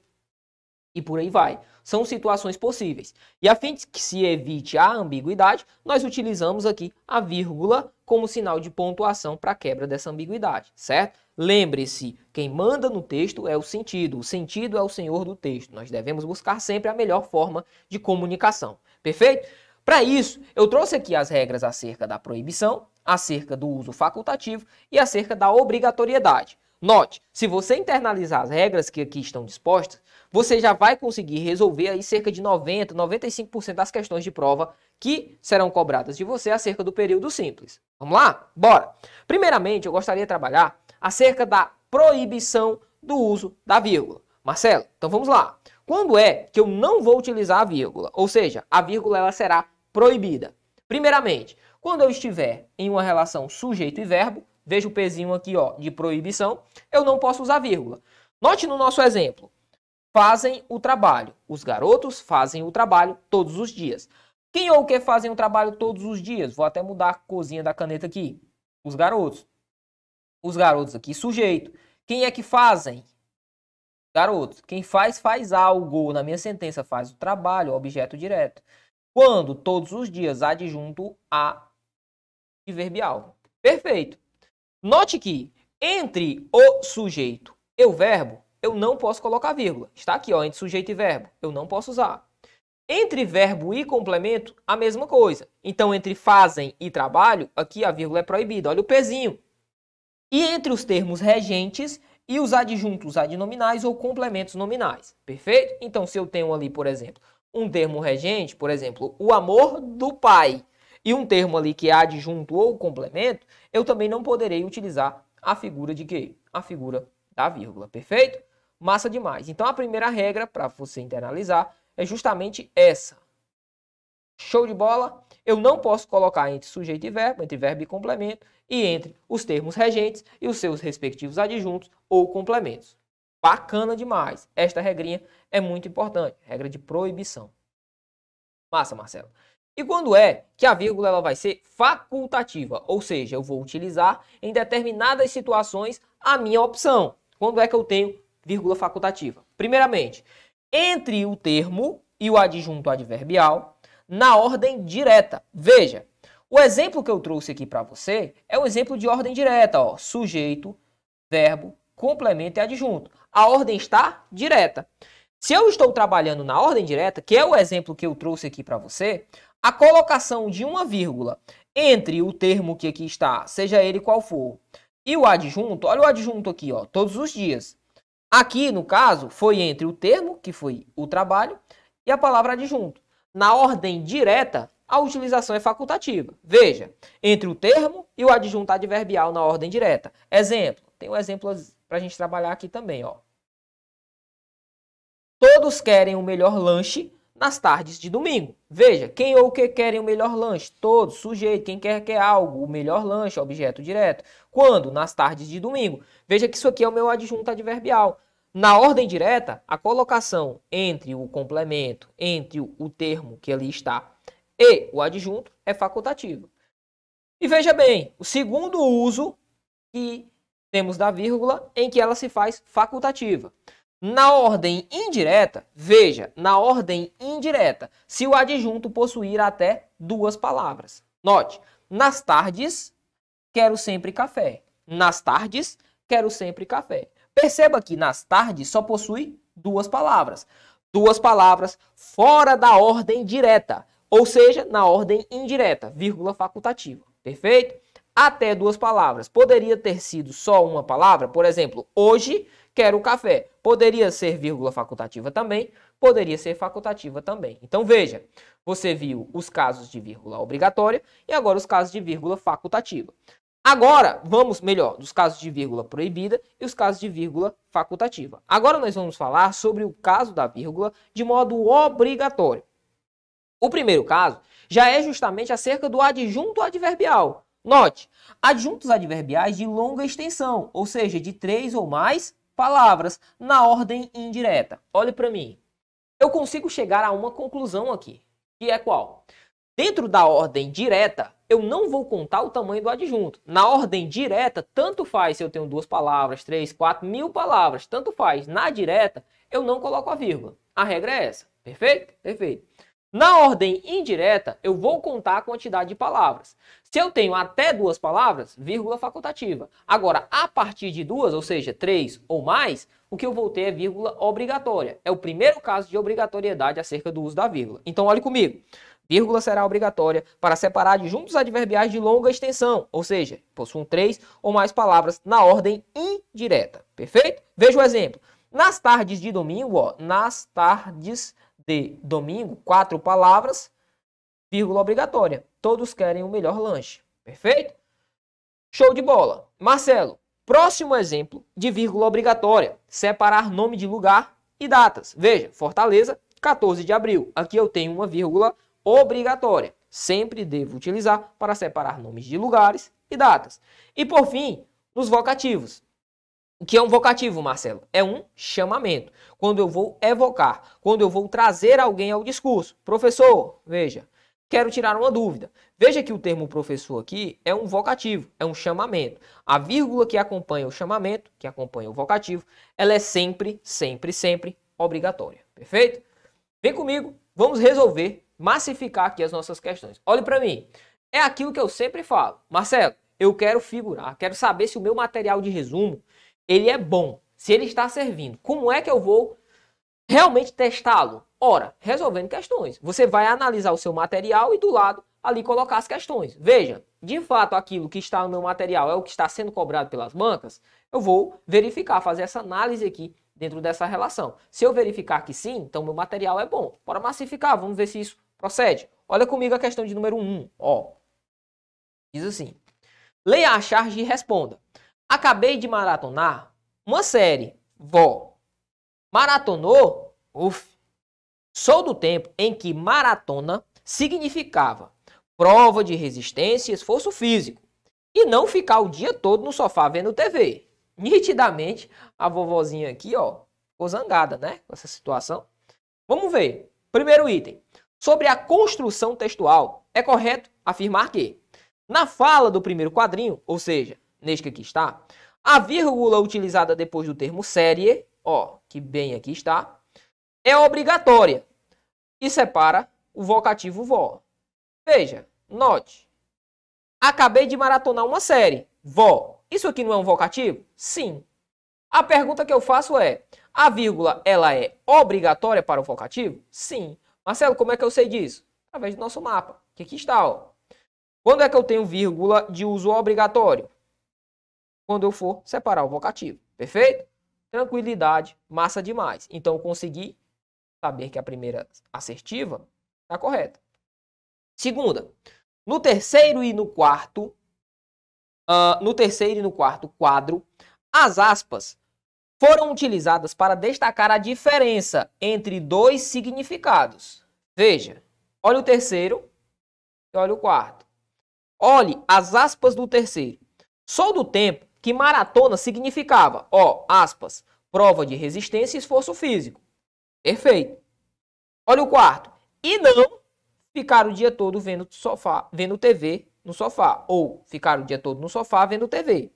e por aí vai. São situações possíveis. E a fim de que se evite a ambiguidade, nós utilizamos aqui a vírgula como sinal de pontuação para a quebra dessa ambiguidade, certo? Lembre-se, quem manda no texto é o sentido, o sentido é o senhor do texto. Nós devemos buscar sempre a melhor forma de comunicação, perfeito? Para isso, eu trouxe aqui as regras acerca da proibição, acerca do uso facultativo e acerca da obrigatoriedade. Note, se você internalizar as regras que aqui estão dispostas, você já vai conseguir resolver aí cerca de 90, 95% das questões de prova que serão cobradas de você acerca do período simples. Vamos lá? Bora! Primeiramente, eu gostaria de trabalhar acerca da proibição do uso da vírgula. Marcelo, então vamos lá. Quando é que eu não vou utilizar a vírgula? Ou seja, a vírgula ela será proibida. Primeiramente, quando eu estiver em uma relação sujeito e verbo, veja o pezinho aqui ó, de proibição, eu não posso usar vírgula. Note no nosso exemplo, fazem o trabalho. Os garotos fazem o trabalho todos os dias. Quem ou que fazem o trabalho todos os dias? Vou até mudar a cozinha da caneta aqui. Os garotos. Os garotos aqui, sujeito. Quem é que fazem? Garotos. Quem faz, faz algo. Na minha sentença, faz o trabalho, objeto direto. Quando? Todos os dias, adjunto a adverbial. Perfeito. Note que entre o sujeito e o verbo, eu não posso colocar vírgula. Está aqui, ó, entre sujeito e verbo, eu não posso usar. Entre verbo e complemento, a mesma coisa. Então, entre fazem e trabalho, aqui a vírgula é proibida. Olha o pezinho. E entre os termos regentes e os adjuntos adnominais ou complementos nominais. Perfeito? Então, se eu tenho ali, por exemplo, um termo regente, por exemplo, o amor do pai e um termo ali que é adjunto ou complemento, eu também não poderei utilizar a figura de quê? a figura da vírgula, perfeito? Massa demais. Então a primeira regra para você internalizar é justamente essa. Show de bola? Eu não posso colocar entre sujeito e verbo, entre verbo e complemento, e entre os termos regentes e os seus respectivos adjuntos ou complementos. Bacana demais. Esta regrinha é muito importante, regra de proibição. Massa, Marcelo. E quando é que a vírgula ela vai ser facultativa, ou seja, eu vou utilizar em determinadas situações a minha opção. Quando é que eu tenho vírgula facultativa? Primeiramente, entre o termo e o adjunto adverbial na ordem direta. Veja, o exemplo que eu trouxe aqui para você é um exemplo de ordem direta, ó, sujeito, verbo, complemento e adjunto. A ordem está direta. Se eu estou trabalhando na ordem direta, que é o exemplo que eu trouxe aqui para você, a colocação de uma vírgula entre o termo que aqui está, seja ele qual for, e o adjunto, olha o adjunto aqui, ó, todos os dias. Aqui, no caso, foi entre o termo, que foi o trabalho, e a palavra adjunto. Na ordem direta, a utilização é facultativa. Veja, entre o termo e o adjunto adverbial na ordem direta. Exemplo, tem um exemplo para a gente trabalhar aqui também. Ó. Todos querem o melhor lanche nas tardes de domingo. Veja, quem ou que querem o melhor lanche? Todo sujeito, quem quer quer algo, o melhor lanche, objeto direto. Quando? Nas tardes de domingo. Veja que isso aqui é o meu adjunto adverbial. Na ordem direta, a colocação entre o complemento, entre o termo que ali está e o adjunto é facultativa. E veja bem, o segundo uso que temos da vírgula em que ela se faz facultativa. Na ordem indireta, veja, na ordem indireta, se o adjunto possuir até duas palavras. Note, nas tardes, quero sempre café. Nas tardes, quero sempre café. Perceba que nas tardes só possui duas palavras. Duas palavras fora da ordem direta, ou seja, na ordem indireta, vírgula facultativa. Perfeito? Até duas palavras. Poderia ter sido só uma palavra, por exemplo, hoje quero o café. Poderia ser vírgula facultativa também, poderia ser facultativa também. Então veja, você viu os casos de vírgula obrigatória e agora os casos de vírgula facultativa. Agora, vamos, melhor, dos casos de vírgula proibida e os casos de vírgula facultativa. Agora nós vamos falar sobre o caso da vírgula de modo obrigatório. O primeiro caso já é justamente acerca do adjunto adverbial. Note, adjuntos adverbiais de longa extensão, ou seja, de três ou mais palavras na ordem indireta. Olhe para mim. Eu consigo chegar a uma conclusão aqui, que é qual? Dentro da ordem direta, eu não vou contar o tamanho do adjunto. Na ordem direta, tanto faz se eu tenho duas palavras, três, quatro, mil palavras, tanto faz. Na direta, eu não coloco a vírgula. A regra é essa. Perfeito? Perfeito. Na ordem indireta, eu vou contar a quantidade de palavras. Se eu tenho até duas palavras, vírgula facultativa. Agora, a partir de duas, ou seja, três ou mais, o que eu vou ter é vírgula obrigatória. É o primeiro caso de obrigatoriedade acerca do uso da vírgula. Então, olhe comigo. Vírgula será obrigatória para separar adjuntos adverbiais de longa extensão, ou seja, possuam três ou mais palavras na ordem indireta. Perfeito? Veja o exemplo. Nas tardes de domingo, ó, nas tardes de domingo, quatro palavras, vírgula obrigatória. Todos querem o melhor lanche. Perfeito? Show de bola. Marcelo, próximo exemplo de vírgula obrigatória. Separar nome de lugar e datas. Veja, Fortaleza, 14 de abril. Aqui eu tenho uma vírgula obrigatória. Sempre devo utilizar para separar nomes de lugares e datas. E por fim, nos vocativos. O que é um vocativo, Marcelo? É um chamamento. Quando eu vou evocar, quando eu vou trazer alguém ao discurso. Professor, veja, quero tirar uma dúvida. Veja que o termo professor aqui é um vocativo, é um chamamento. A vírgula que acompanha o chamamento, que acompanha o vocativo, ela é sempre, sempre, sempre obrigatória. Perfeito? Vem comigo, vamos resolver, massificar aqui as nossas questões. Olhe para mim. É aquilo que eu sempre falo. Marcelo, eu quero figurar, quero saber se o meu material de resumo ele é bom, se ele está servindo, como é que eu vou realmente testá-lo? Ora, resolvendo questões. Você vai analisar o seu material e do lado ali colocar as questões. Veja, de fato aquilo que está no meu material é o que está sendo cobrado pelas bancas? Eu vou verificar, fazer essa análise aqui dentro dessa relação. Se eu verificar que sim, então meu material é bom. Bora massificar, vamos ver se isso procede. Olha comigo a questão de número 1, ó. Diz assim: Leia a charge e responda. Acabei de maratonar uma série. Vó. Maratonou? Uf. Sou do tempo em que maratona significava prova de resistência e esforço físico. E não ficar o dia todo no sofá vendo TV. Nitidamente, a vovozinha aqui, ó, ficou zangada, né? Com essa situação. Vamos ver. Primeiro item. Sobre a construção textual, é correto afirmar que, na fala do primeiro quadrinho, ou seja, neste aqui está, a vírgula utilizada depois do termo série, ó, que bem aqui está, é obrigatória e separa o vocativo vó. Veja, note, acabei de maratonar uma série, vó, isso aqui não é um vocativo? Sim. A pergunta que eu faço é, a vírgula, ela é obrigatória para o vocativo? Sim. Marcelo, como é que eu sei disso? Através do nosso mapa, que aqui está, ó. Quando é que eu tenho vírgula de uso obrigatório? quando eu for separar o vocativo. Perfeito? Tranquilidade, massa demais. Então, consegui saber que a primeira assertiva está correta. Segunda, no terceiro e no quarto, uh, no terceiro e no quarto quadro, as aspas foram utilizadas para destacar a diferença entre dois significados. Veja, olha o terceiro e olha o quarto. Olhe as aspas do terceiro. Sou do tempo que maratona significava, ó, aspas, prova de resistência e esforço físico. Perfeito. Olha o quarto. E não ficar o dia todo vendo sofá, vendo TV no sofá ou ficar o dia todo no sofá vendo TV.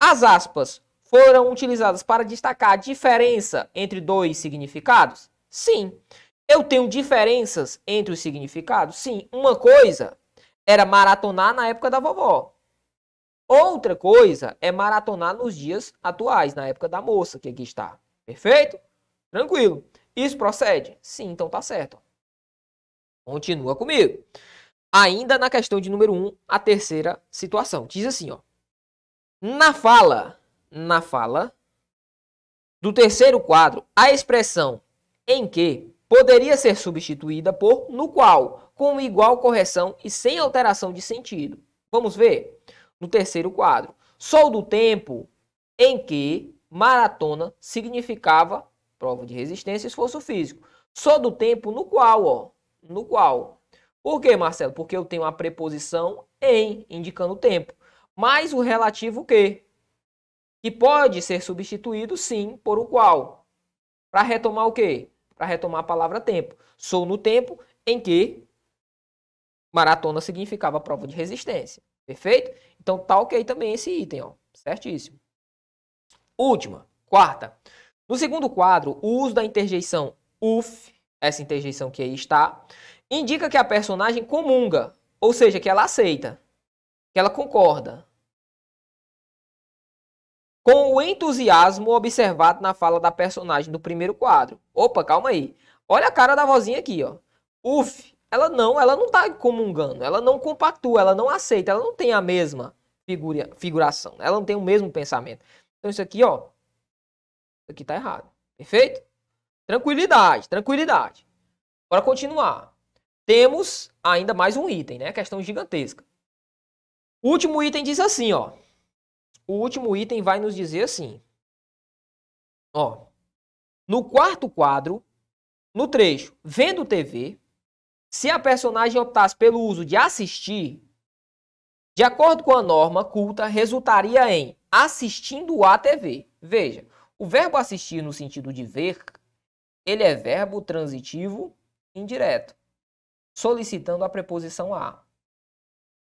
As aspas foram utilizadas para destacar a diferença entre dois significados? Sim. Eu tenho diferenças entre os significados? Sim. Uma coisa era maratonar na época da vovó. Outra coisa é maratonar nos dias atuais, na época da moça que aqui está. Perfeito? Tranquilo. Isso procede? Sim, então tá certo. Continua comigo. Ainda na questão de número 1, um, a terceira situação. Diz assim, ó. Na fala, na fala do terceiro quadro, a expressão em que poderia ser substituída por no qual, com igual correção e sem alteração de sentido. Vamos ver? no terceiro quadro. sou do tempo em que maratona significava prova de resistência e esforço físico. Sou do tempo no qual, ó, no qual. Por quê, Marcelo? Porque eu tenho a preposição em indicando o tempo, mais o relativo que, que pode ser substituído sim por o qual. Para retomar o quê? Para retomar a palavra tempo. Sou no tempo em que maratona significava prova de resistência. Perfeito? Então tá ok também esse item, ó. Certíssimo. Última, quarta. No segundo quadro, o uso da interjeição UF, essa interjeição que aí está, indica que a personagem comunga, ou seja, que ela aceita, que ela concorda com o entusiasmo observado na fala da personagem do primeiro quadro. Opa, calma aí. Olha a cara da vozinha aqui, ó. Uf, ela não, ela não está comungando, ela não compactua, ela não aceita, ela não tem a mesma figura, figuração, ela não tem o mesmo pensamento. Então isso aqui, ó, isso aqui tá errado. Perfeito? Tranquilidade, tranquilidade. Bora continuar. Temos ainda mais um item, né? Questão gigantesca. O último item diz assim, ó. O último item vai nos dizer assim. Ó. No quarto quadro, no trecho Vendo TV, se a personagem optasse pelo uso de assistir, de acordo com a norma culta, resultaria em assistindo a TV. Veja, o verbo assistir no sentido de ver, ele é verbo transitivo indireto, solicitando a preposição a.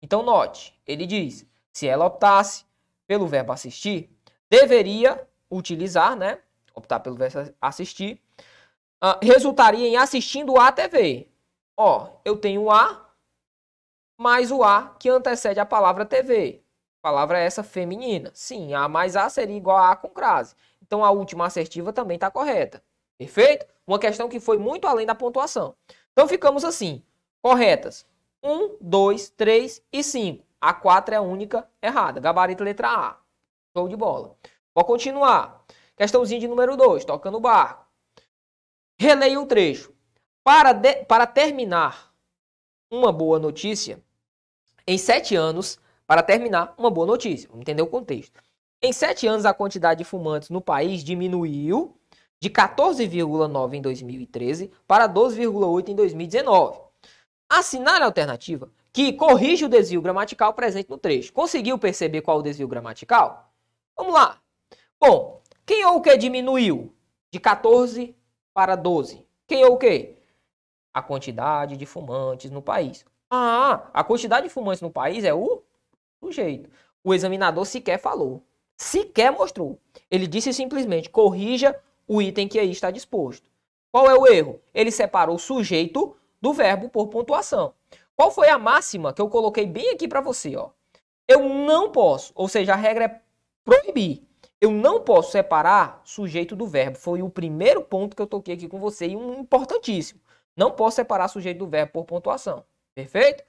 Então note, ele diz, se ela optasse pelo verbo assistir, deveria utilizar, né? Optar pelo verbo assistir, ah, resultaria em assistindo a TV. Ó, eu tenho A mais o A que antecede a palavra TV. Palavra essa feminina. Sim, A mais A seria igual a A com crase. Então a última assertiva também está correta. Perfeito? Uma questão que foi muito além da pontuação. Então ficamos assim, corretas. 1, 2, 3 e 5. A 4 é a única errada. Gabarito letra A. Show de bola. Vou continuar. Questãozinha de número 2, tocando o barco. Releia o trecho. Para, de, para terminar, uma boa notícia. Em sete anos, para terminar, uma boa notícia. Vamos entender o contexto. Em sete anos, a quantidade de fumantes no país diminuiu de 14,9 em 2013 para 12,8 em 2019. Assinale a alternativa que corrige o desvio gramatical presente no trecho. Conseguiu perceber qual o desvio gramatical? Vamos lá. Bom, quem ou o que diminuiu de 14 para 12? Quem ou o que? a quantidade de fumantes no país. Ah, a quantidade de fumantes no país é o sujeito. O examinador sequer falou, sequer mostrou. Ele disse simplesmente: corrija o item que aí está disposto. Qual é o erro? Ele separou o sujeito do verbo por pontuação. Qual foi a máxima que eu coloquei bem aqui para você? Ó? Eu não posso, ou seja, a regra é proibir. Eu não posso separar sujeito do verbo. Foi o primeiro ponto que eu toquei aqui com você e um importantíssimo. Não posso separar sujeito do verbo por pontuação. Perfeito?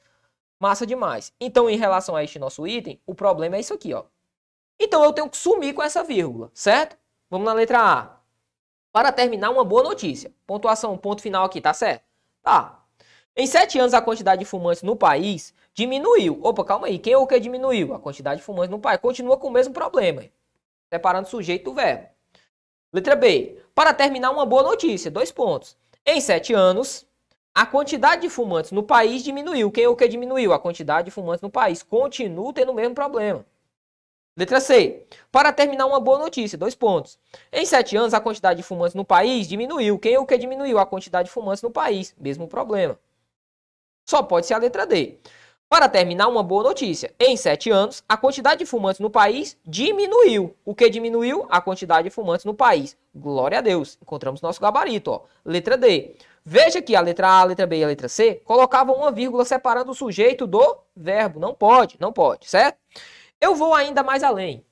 Massa demais. Então, em relação a este nosso item, o problema é isso aqui, ó. Então, eu tenho que sumir com essa vírgula, certo? Vamos na letra A. Para terminar, uma boa notícia. Pontuação, ponto final aqui, tá certo? Tá. Em sete anos, a quantidade de fumantes no país diminuiu. Opa, calma aí. Quem é o que diminuiu? A quantidade de fumantes no país. Continua com o mesmo problema. Separando sujeito do verbo. Letra B. Para terminar, uma boa notícia. Dois pontos. Em sete anos, a quantidade de fumantes no país diminuiu. Quem é o que diminuiu? A quantidade de fumantes no país. Continua tendo o mesmo problema. Letra C. Para terminar, uma boa notícia. Dois pontos. Em sete anos, a quantidade de fumantes no país diminuiu. Quem é o que diminuiu? A quantidade de fumantes no país. Mesmo problema. Só pode ser a letra D. Para terminar, uma boa notícia. Em sete anos, a quantidade de fumantes no país diminuiu. O que diminuiu? A quantidade de fumantes no país. Glória a Deus. Encontramos nosso gabarito. Ó. Letra D. Veja que a letra A, a letra B e a letra C colocavam uma vírgula separando o sujeito do verbo. Não pode, não pode, certo? Eu vou ainda mais além.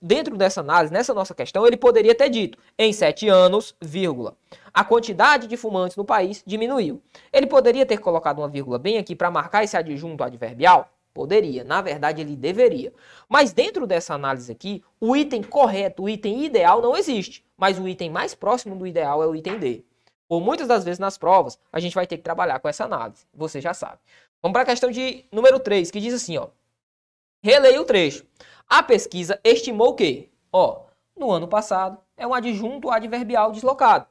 Dentro dessa análise, nessa nossa questão, ele poderia ter dito em sete anos, vírgula a quantidade de fumantes no país diminuiu. Ele poderia ter colocado uma vírgula bem aqui para marcar esse adjunto adverbial? Poderia, na verdade ele deveria. Mas dentro dessa análise aqui, o item correto, o item ideal não existe, mas o item mais próximo do ideal é o item D. Por muitas das vezes nas provas, a gente vai ter que trabalhar com essa análise, você já sabe. Vamos para a questão de número 3, que diz assim, ó. Releia o trecho. A pesquisa estimou que, ó, no ano passado, é um adjunto adverbial deslocado.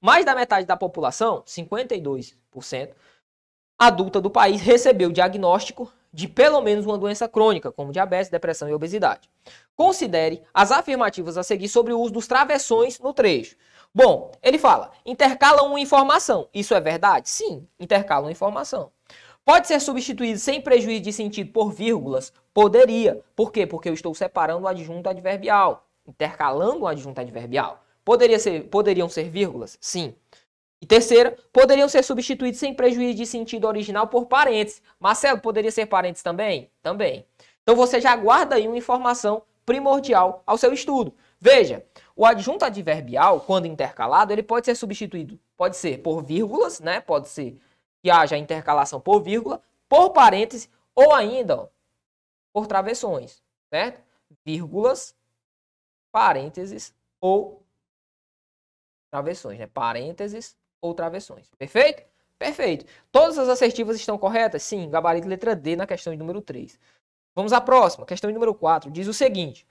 Mais da metade da população, 52%, adulta do país recebeu diagnóstico de pelo menos uma doença crônica, como diabetes, depressão e obesidade. Considere as afirmativas a seguir sobre o uso dos travessões no trecho. Bom, ele fala: intercala uma informação. Isso é verdade? Sim, intercala uma informação. Pode ser substituído sem prejuízo de sentido por vírgulas? Poderia. Por quê? Porque eu estou separando o adjunto adverbial, intercalando o adjunto adverbial. Poderia ser, poderiam ser vírgulas? Sim. E terceira, poderiam ser substituídos sem prejuízo de sentido original por parênteses. Marcelo, poderia ser parênteses também? Também. Então você já guarda aí uma informação primordial ao seu estudo. Veja, o adjunto adverbial, quando intercalado, ele pode ser substituído, pode ser por vírgulas, né? Pode ser que haja intercalação por vírgula, por parênteses ou ainda ó, por travessões, certo? Vírgulas, parênteses ou travessões, né? Parênteses ou travessões. Perfeito? Perfeito. Todas as assertivas estão corretas? Sim, gabarito letra D na questão de número 3. Vamos à próxima. Questão de número 4 diz o seguinte: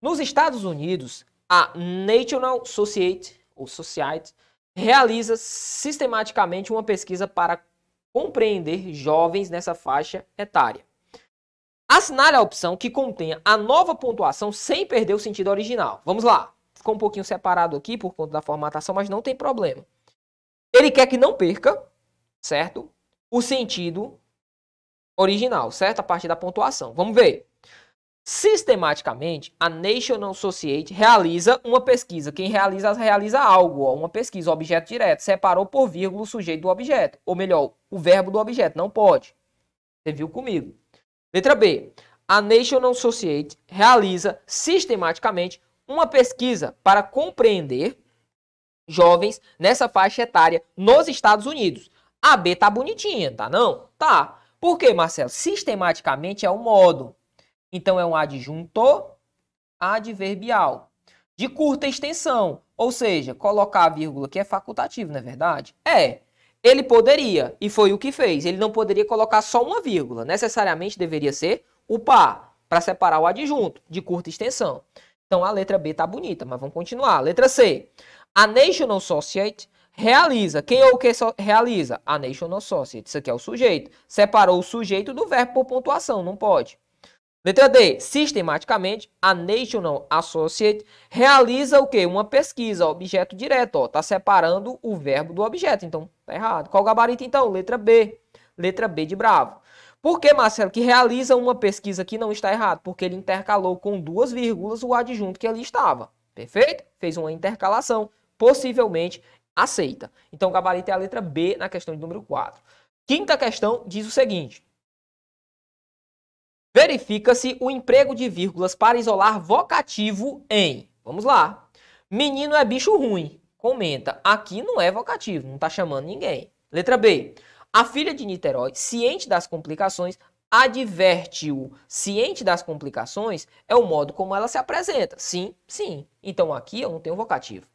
Nos Estados Unidos, a National Society, ou Society realiza sistematicamente uma pesquisa para compreender jovens nessa faixa etária. Assinale a opção que contenha a nova pontuação sem perder o sentido original. Vamos lá ficou um pouquinho separado aqui por conta da formatação, mas não tem problema. Ele quer que não perca, certo? O sentido original, certo? A partir da pontuação. Vamos ver. Sistematicamente, a National Society realiza uma pesquisa. Quem realiza, realiza algo, ó, uma pesquisa, objeto direto. Separou por vírgula o sujeito do objeto. Ou melhor, o verbo do objeto. Não pode. Você viu comigo. Letra B. A National Society realiza sistematicamente uma pesquisa para compreender jovens nessa faixa etária nos Estados Unidos. A B tá bonitinha, tá não? Tá. Por quê, Marcelo? Sistematicamente é um modo. Então é um adjunto adverbial de curta extensão, ou seja, colocar a vírgula que é facultativo, não é verdade? É. Ele poderia, e foi o que fez, ele não poderia colocar só uma vírgula, necessariamente deveria ser o par, para separar o adjunto de curta extensão. Então a letra B está bonita, mas vamos continuar. Letra C. A National Society realiza. Quem ou o que so realiza? A National Society. Isso aqui é o sujeito. Separou o sujeito do verbo por pontuação, não pode. Letra D. Sistematicamente, a National Associate realiza o quê? Uma pesquisa, objeto direto. Ó, tá separando o verbo do objeto. Então, tá errado. Qual o gabarito, então? Letra B. Letra B de bravo. Por que, Marcelo, que realiza uma pesquisa que não está errado? Porque ele intercalou com duas vírgulas o adjunto que ali estava. Perfeito? Fez uma intercalação, possivelmente aceita. Então, o gabarito é a letra B na questão de número 4. Quinta questão diz o seguinte. Verifica-se o emprego de vírgulas para isolar vocativo em. Vamos lá. Menino é bicho ruim. Comenta. Aqui não é vocativo, não está chamando ninguém. Letra B. A filha de Niterói, ciente das complicações, adverte-o. Ciente das complicações é o modo como ela se apresenta. Sim, sim. Então aqui eu não tenho vocativo.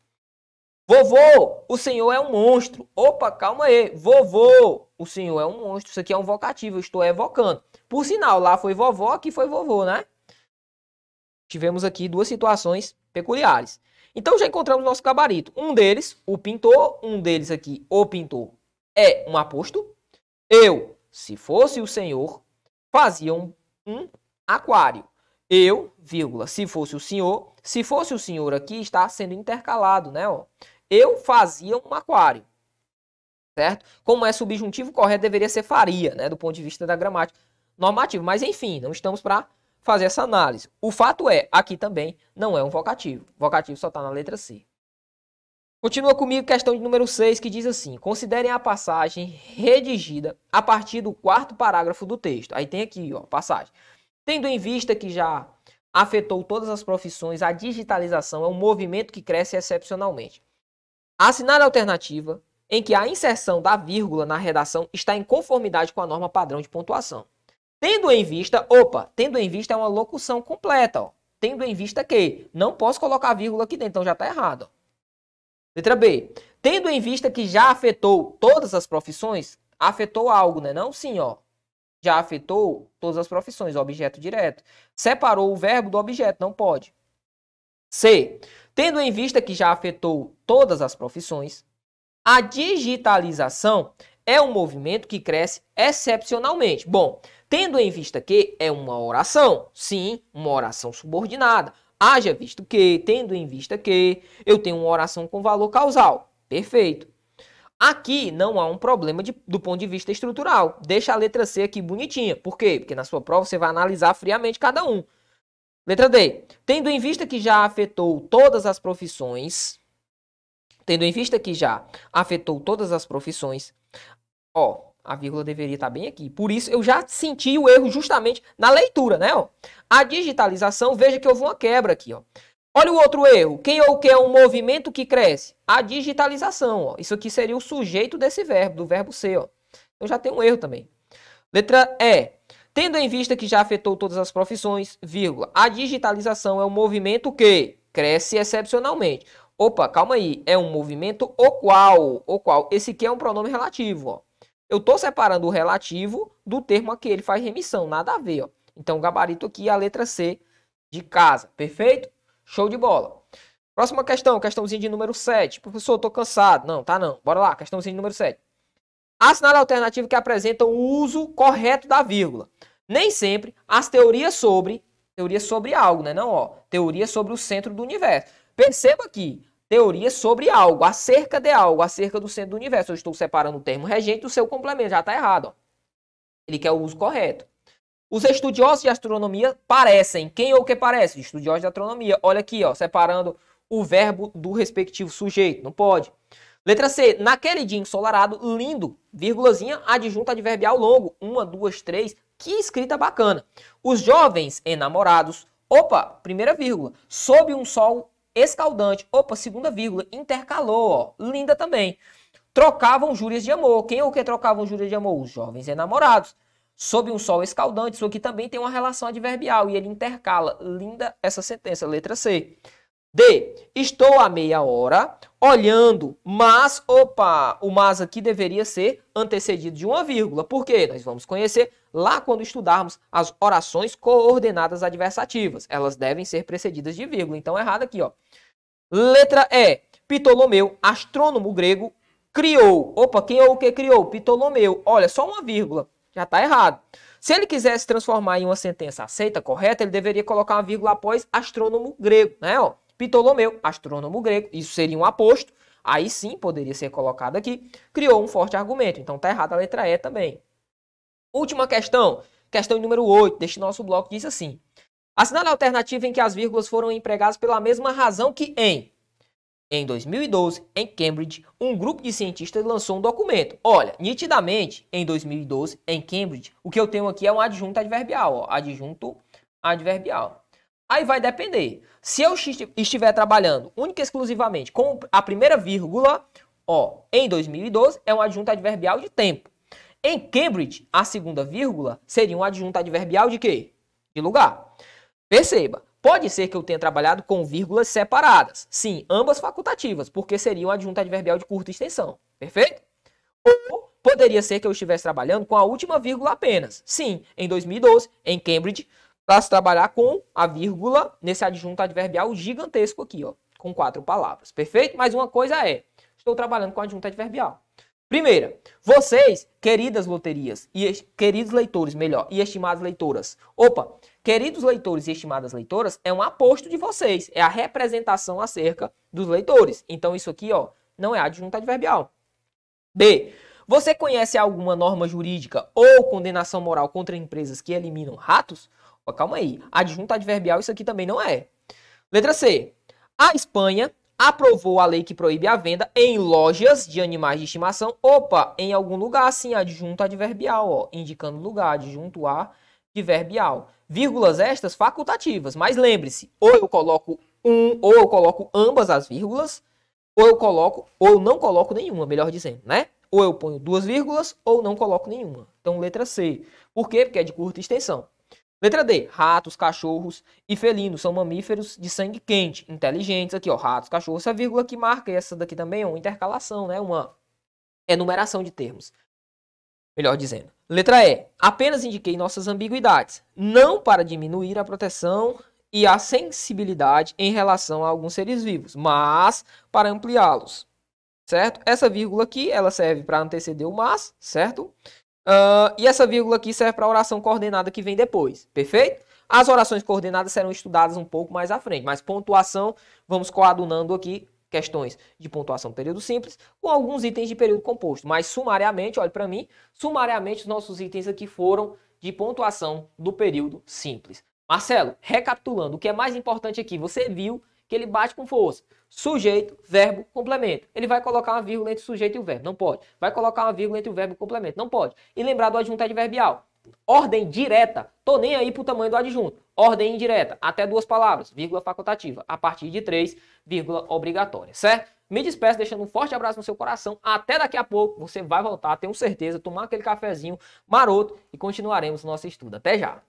Vovô, o senhor é um monstro. Opa, calma aí. Vovô, o senhor é um monstro. Isso aqui é um vocativo, eu estou evocando. Por sinal, lá foi vovó, aqui foi vovô, né? Tivemos aqui duas situações peculiares. Então já encontramos nosso gabarito. Um deles, o pintor, um deles aqui, o pintor é um aposto. Eu, se fosse o Senhor, fazia um, um aquário. Eu, vírgula, se fosse o Senhor, se fosse o Senhor aqui, está sendo intercalado, né? Ó. Eu fazia um aquário. Certo? Como é subjuntivo correto, deveria ser faria, né? Do ponto de vista da gramática normativa. Mas enfim, não estamos para fazer essa análise. O fato é, aqui também não é um vocativo. vocativo só está na letra C. Continua comigo questão de número 6, que diz assim: considerem a passagem redigida a partir do quarto parágrafo do texto. Aí tem aqui, ó, passagem. Tendo em vista que já afetou todas as profissões, a digitalização é um movimento que cresce excepcionalmente. Assinale a alternativa em que a inserção da vírgula na redação está em conformidade com a norma padrão de pontuação. Tendo em vista, opa, tendo em vista é uma locução completa, ó. Tendo em vista que não posso colocar vírgula aqui dentro, então já está errado. Ó. Letra B. Tendo em vista que já afetou todas as profissões, afetou algo, né? Não sim, ó. Já afetou todas as profissões, objeto direto. Separou o verbo do objeto, não pode. C. Tendo em vista que já afetou todas as profissões, a digitalização é um movimento que cresce excepcionalmente. Bom, tendo em vista que é uma oração, sim, uma oração subordinada, Haja visto que, tendo em vista que, eu tenho uma oração com valor causal. Perfeito. Aqui não há um problema de, do ponto de vista estrutural. Deixa a letra C aqui bonitinha. Por quê? Porque na sua prova você vai analisar friamente cada um. Letra D. Tendo em vista que já afetou todas as profissões, tendo em vista que já afetou todas as profissões, ó, a vírgula deveria estar bem aqui. Por isso, eu já senti o erro justamente na leitura, né? Ó. A digitalização, veja que houve uma quebra aqui, ó. Olha o outro erro. Quem ou que é um movimento que cresce? A digitalização, ó. Isso aqui seria o sujeito desse verbo, do verbo ser, ó. Eu já tenho um erro também. Letra E. Tendo em vista que já afetou todas as profissões, vírgula, a digitalização é um movimento que cresce excepcionalmente. Opa, calma aí, é um movimento o qual, o qual. Esse aqui é um pronome relativo, ó eu estou separando o relativo do termo a que ele faz remissão, nada a ver. Ó. Então, o gabarito aqui é a letra C de casa, perfeito? Show de bola. Próxima questão, questãozinha de número 7. Professor, estou cansado. Não, tá não. Bora lá, questãozinha de número 7. Assinale a alternativa que apresenta o uso correto da vírgula. Nem sempre as teorias sobre, teoria sobre algo, né? Não, ó, teoria sobre o centro do universo. Perceba que teorias sobre algo, acerca de algo, acerca do centro do universo. Eu estou separando o termo regente do seu complemento, já está errado. Ó. Ele quer o uso correto. Os estudiosos de astronomia parecem. Quem ou que parece? Estudiosos de astronomia. Olha aqui, ó, separando o verbo do respectivo sujeito. Não pode. Letra C. Naquele dia ensolarado, lindo, vírgulazinha, adjunta adverbial longo. Uma, duas, três. Que escrita bacana. Os jovens enamorados. Opa, primeira vírgula. Sob um sol escaldante. Opa, segunda vírgula, intercalou, ó. Linda também. Trocavam júrias de amor. Quem é ou que trocavam júrias de amor? Os jovens enamorados. Sob um sol escaldante, isso aqui também tem uma relação adverbial e ele intercala. Linda essa sentença, letra C. D. Estou a meia hora olhando, mas, opa, o mas aqui deveria ser antecedido de uma vírgula. Por quê? Nós vamos conhecer lá quando estudarmos as orações coordenadas adversativas. Elas devem ser precedidas de vírgula. Então, errado aqui, ó. Letra E. Ptolomeu, astrônomo grego, criou. Opa, quem é o que criou? Ptolomeu. Olha, só uma vírgula. Já está errado. Se ele quisesse transformar em uma sentença aceita, correta, ele deveria colocar uma vírgula após astrônomo grego, né? Ó, Ptolomeu, astrônomo grego. Isso seria um aposto. Aí sim poderia ser colocado aqui. Criou um forte argumento. Então tá errada a letra E também. Última questão, questão número 8 deste nosso bloco, diz assim: Assinale a alternativa em que as vírgulas foram empregadas pela mesma razão que em. Em 2012, em Cambridge, um grupo de cientistas lançou um documento. Olha, nitidamente, em 2012, em Cambridge, o que eu tenho aqui é um adjunto adverbial, ó, adjunto adverbial. Aí vai depender. Se eu estiver trabalhando única e exclusivamente com a primeira vírgula, ó, em 2012 é um adjunto adverbial de tempo. Em Cambridge, a segunda vírgula seria um adjunto adverbial de quê? De lugar. Perceba, pode ser que eu tenha trabalhado com vírgulas separadas. Sim, ambas facultativas, porque seria um adjunto adverbial de curta extensão. Perfeito? Ou poderia ser que eu estivesse trabalhando com a última vírgula apenas. Sim, em 2012, em Cambridge, para se trabalhar com a vírgula nesse adjunto adverbial gigantesco aqui, ó, com quatro palavras. Perfeito? Mas uma coisa é, estou trabalhando com adjunto adverbial. Primeira, vocês, queridas loterias e queridos leitores, melhor, e estimadas leitoras. Opa, queridos leitores e estimadas leitoras é um aposto de vocês, é a representação acerca dos leitores. Então isso aqui, ó, não é adjunto adverbial. B. Você conhece alguma norma jurídica ou condenação moral contra empresas que eliminam ratos? Ó, calma aí, adjunto adverbial isso aqui também não é. Letra C. A Espanha aprovou a lei que proíbe a venda em lojas de animais de estimação. Opa, em algum lugar, assim, adjunto adverbial, ó, indicando lugar, adjunto a adverbial. Vírgulas estas facultativas, mas lembre-se, ou eu coloco um, ou eu coloco ambas as vírgulas, ou eu coloco, ou eu não coloco nenhuma, melhor dizendo, né? Ou eu ponho duas vírgulas, ou não coloco nenhuma. Então, letra C. Por quê? Porque é de curta extensão. Letra D, ratos, cachorros e felinos são mamíferos de sangue quente, inteligentes. Aqui, ó, ratos, cachorros, essa vírgula que marca essa daqui também é uma intercalação, né? Uma enumeração de termos. Melhor dizendo. Letra E, apenas indiquei nossas ambiguidades, não para diminuir a proteção e a sensibilidade em relação a alguns seres vivos, mas para ampliá-los, certo? Essa vírgula aqui, ela serve para anteceder o mas, certo? Certo? Uh, e essa vírgula aqui serve para a oração coordenada que vem depois, perfeito? As orações coordenadas serão estudadas um pouco mais à frente, mas pontuação, vamos coadunando aqui questões de pontuação do período simples com alguns itens de período composto. Mas sumariamente, olhe para mim, sumariamente os nossos itens aqui foram de pontuação do período Simples. Marcelo, recapitulando, o que é mais importante aqui, você viu que ele bate com força. Sujeito, verbo, complemento. Ele vai colocar uma vírgula entre o sujeito e o verbo, não pode. Vai colocar uma vírgula entre o verbo e o complemento, não pode. E lembrar do adjunto adverbial. Ordem direta, tô nem aí pro tamanho do adjunto. Ordem indireta, até duas palavras, vírgula facultativa, a partir de três, vírgula obrigatória, certo? Me despeço deixando um forte abraço no seu coração. Até daqui a pouco, você vai voltar, tenho certeza, tomar aquele cafezinho maroto e continuaremos o nosso estudo. Até já!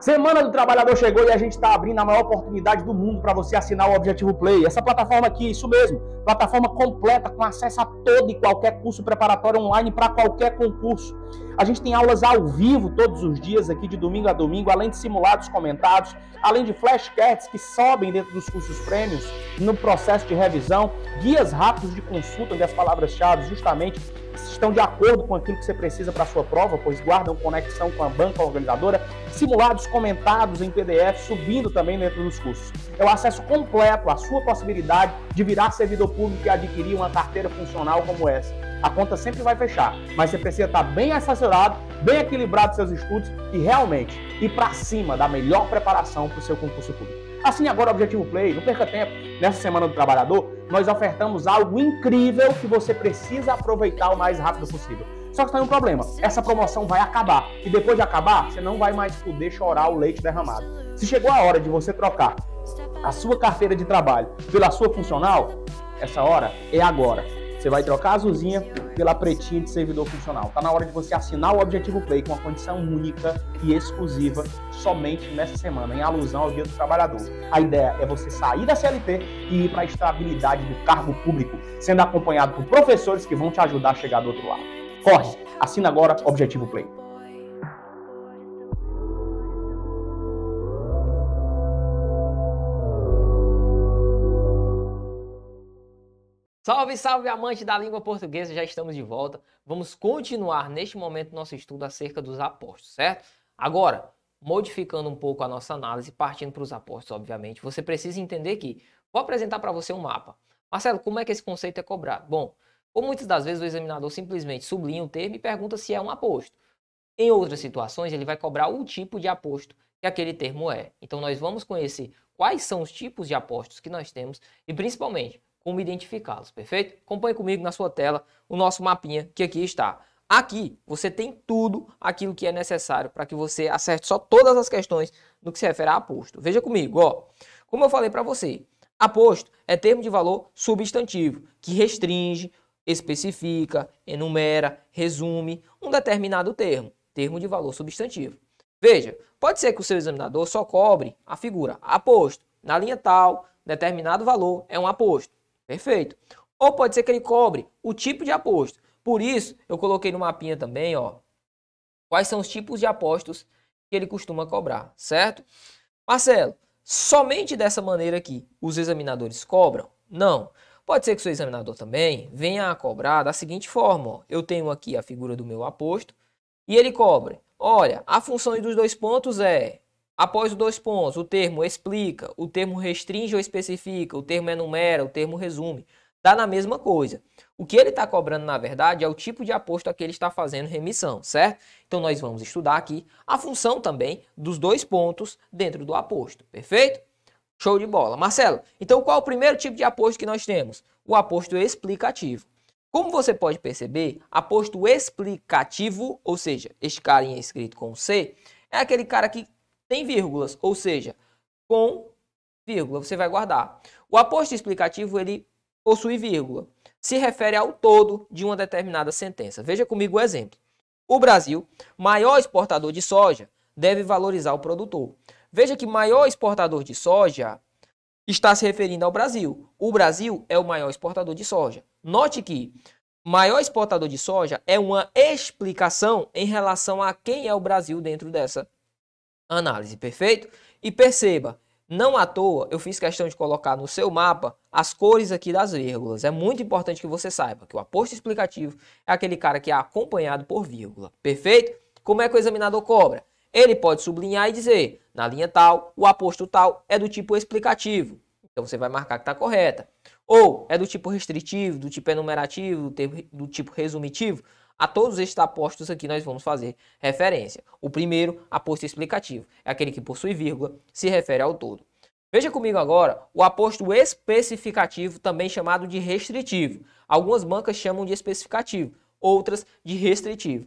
Semana do Trabalhador chegou e a gente está abrindo a maior oportunidade do mundo para você assinar o Objetivo Play. Essa plataforma aqui, isso mesmo, plataforma completa com acesso a todo e qualquer curso preparatório online para qualquer concurso. A gente tem aulas ao vivo todos os dias aqui, de domingo a domingo, além de simulados comentados, além de flashcards que sobem dentro dos cursos prêmios no processo de revisão, guias rápidos de consulta, das as palavras-chave justamente se estão de acordo com aquilo que você precisa para a sua prova, pois guardam conexão com a banca organizadora, simulados comentados em PDF, subindo também dentro dos cursos. É o acesso completo à sua possibilidade de virar servidor público e adquirir uma carteira funcional como essa. A conta sempre vai fechar, mas você precisa estar tá bem assessorado, bem equilibrado seus estudos e realmente ir para cima da melhor preparação para o seu concurso público. Assine agora o Objetivo Play, não perca tempo. Nessa semana do trabalhador, nós ofertamos algo incrível que você precisa aproveitar o mais rápido possível. Só que tem um problema, essa promoção vai acabar e depois de acabar, você não vai mais poder chorar o leite derramado. Se chegou a hora de você trocar a sua carteira de trabalho pela sua funcional, essa hora é agora. Você vai trocar a azulzinha pela pretinha de servidor funcional. Está na hora de você assinar o Objetivo Play com uma condição única e exclusiva somente nessa semana, em alusão ao Dia do Trabalhador. A ideia é você sair da CLT e ir para a estabilidade do cargo público, sendo acompanhado por professores que vão te ajudar a chegar do outro lado. Corre, assina agora Objetivo Play. Salve, salve, amante da língua portuguesa, já estamos de volta. Vamos continuar neste momento nosso estudo acerca dos apóstolos, certo? Agora, modificando um pouco a nossa análise, partindo para os apóstolos, obviamente, você precisa entender que vou apresentar para você um mapa. Marcelo, como é que esse conceito é cobrado? Bom, ou muitas das vezes o examinador simplesmente sublinha o termo e pergunta se é um aposto. Em outras situações, ele vai cobrar o tipo de aposto que aquele termo é. Então, nós vamos conhecer quais são os tipos de apostos que nós temos e, principalmente, como identificá-los, perfeito? Acompanhe comigo na sua tela o nosso mapinha que aqui está. Aqui você tem tudo aquilo que é necessário para que você acerte só todas as questões no que se refere a aposto. Veja comigo, ó. Como eu falei para você, aposto é termo de valor substantivo que restringe, especifica, enumera, resume um determinado termo, termo de valor substantivo. Veja, pode ser que o seu examinador só cobre a figura aposto na linha tal, determinado valor é um aposto. Perfeito. Ou pode ser que ele cobre o tipo de aposto. Por isso, eu coloquei no mapinha também, ó, quais são os tipos de apostos que ele costuma cobrar, certo? Marcelo, somente dessa maneira aqui os examinadores cobram? Não. Pode ser que o seu examinador também venha a cobrar da seguinte forma, ó, eu tenho aqui a figura do meu aposto e ele cobre. olha, a função dos dois pontos é Após os dois pontos, o termo explica, o termo restringe ou especifica, o termo enumera, o termo resume. Dá na mesma coisa. O que ele está cobrando, na verdade, é o tipo de aposto a que ele está fazendo remissão, certo? Então, nós vamos estudar aqui a função também dos dois pontos dentro do aposto, perfeito? Show de bola. Marcelo, então qual o primeiro tipo de aposto que nós temos? O aposto explicativo. Como você pode perceber, aposto explicativo, ou seja, este carinha escrito com C, é aquele cara que tem vírgulas, ou seja, com vírgula, você vai guardar. O aposto explicativo, ele possui vírgula. Se refere ao todo de uma determinada sentença. Veja comigo o exemplo. O Brasil, maior exportador de soja, deve valorizar o produtor. Veja que maior exportador de soja está se referindo ao Brasil. O Brasil é o maior exportador de soja. Note que maior exportador de soja é uma explicação em relação a quem é o Brasil dentro dessa análise, perfeito? E perceba, não à toa eu fiz questão de colocar no seu mapa as cores aqui das vírgulas. É muito importante que você saiba que o aposto explicativo é aquele cara que é acompanhado por vírgula, perfeito? Como é que o examinador cobra? Ele pode sublinhar e dizer, na linha tal, o aposto tal é do tipo explicativo. Então você vai marcar que está correta. Ou é do tipo restritivo, do tipo enumerativo, do tipo resumitivo. A todos estes apostos aqui nós vamos fazer referência. O primeiro, aposto explicativo, é aquele que possui vírgula, se refere ao todo. Veja comigo agora o aposto especificativo, também chamado de restritivo. Algumas bancas chamam de especificativo, outras de restritivo.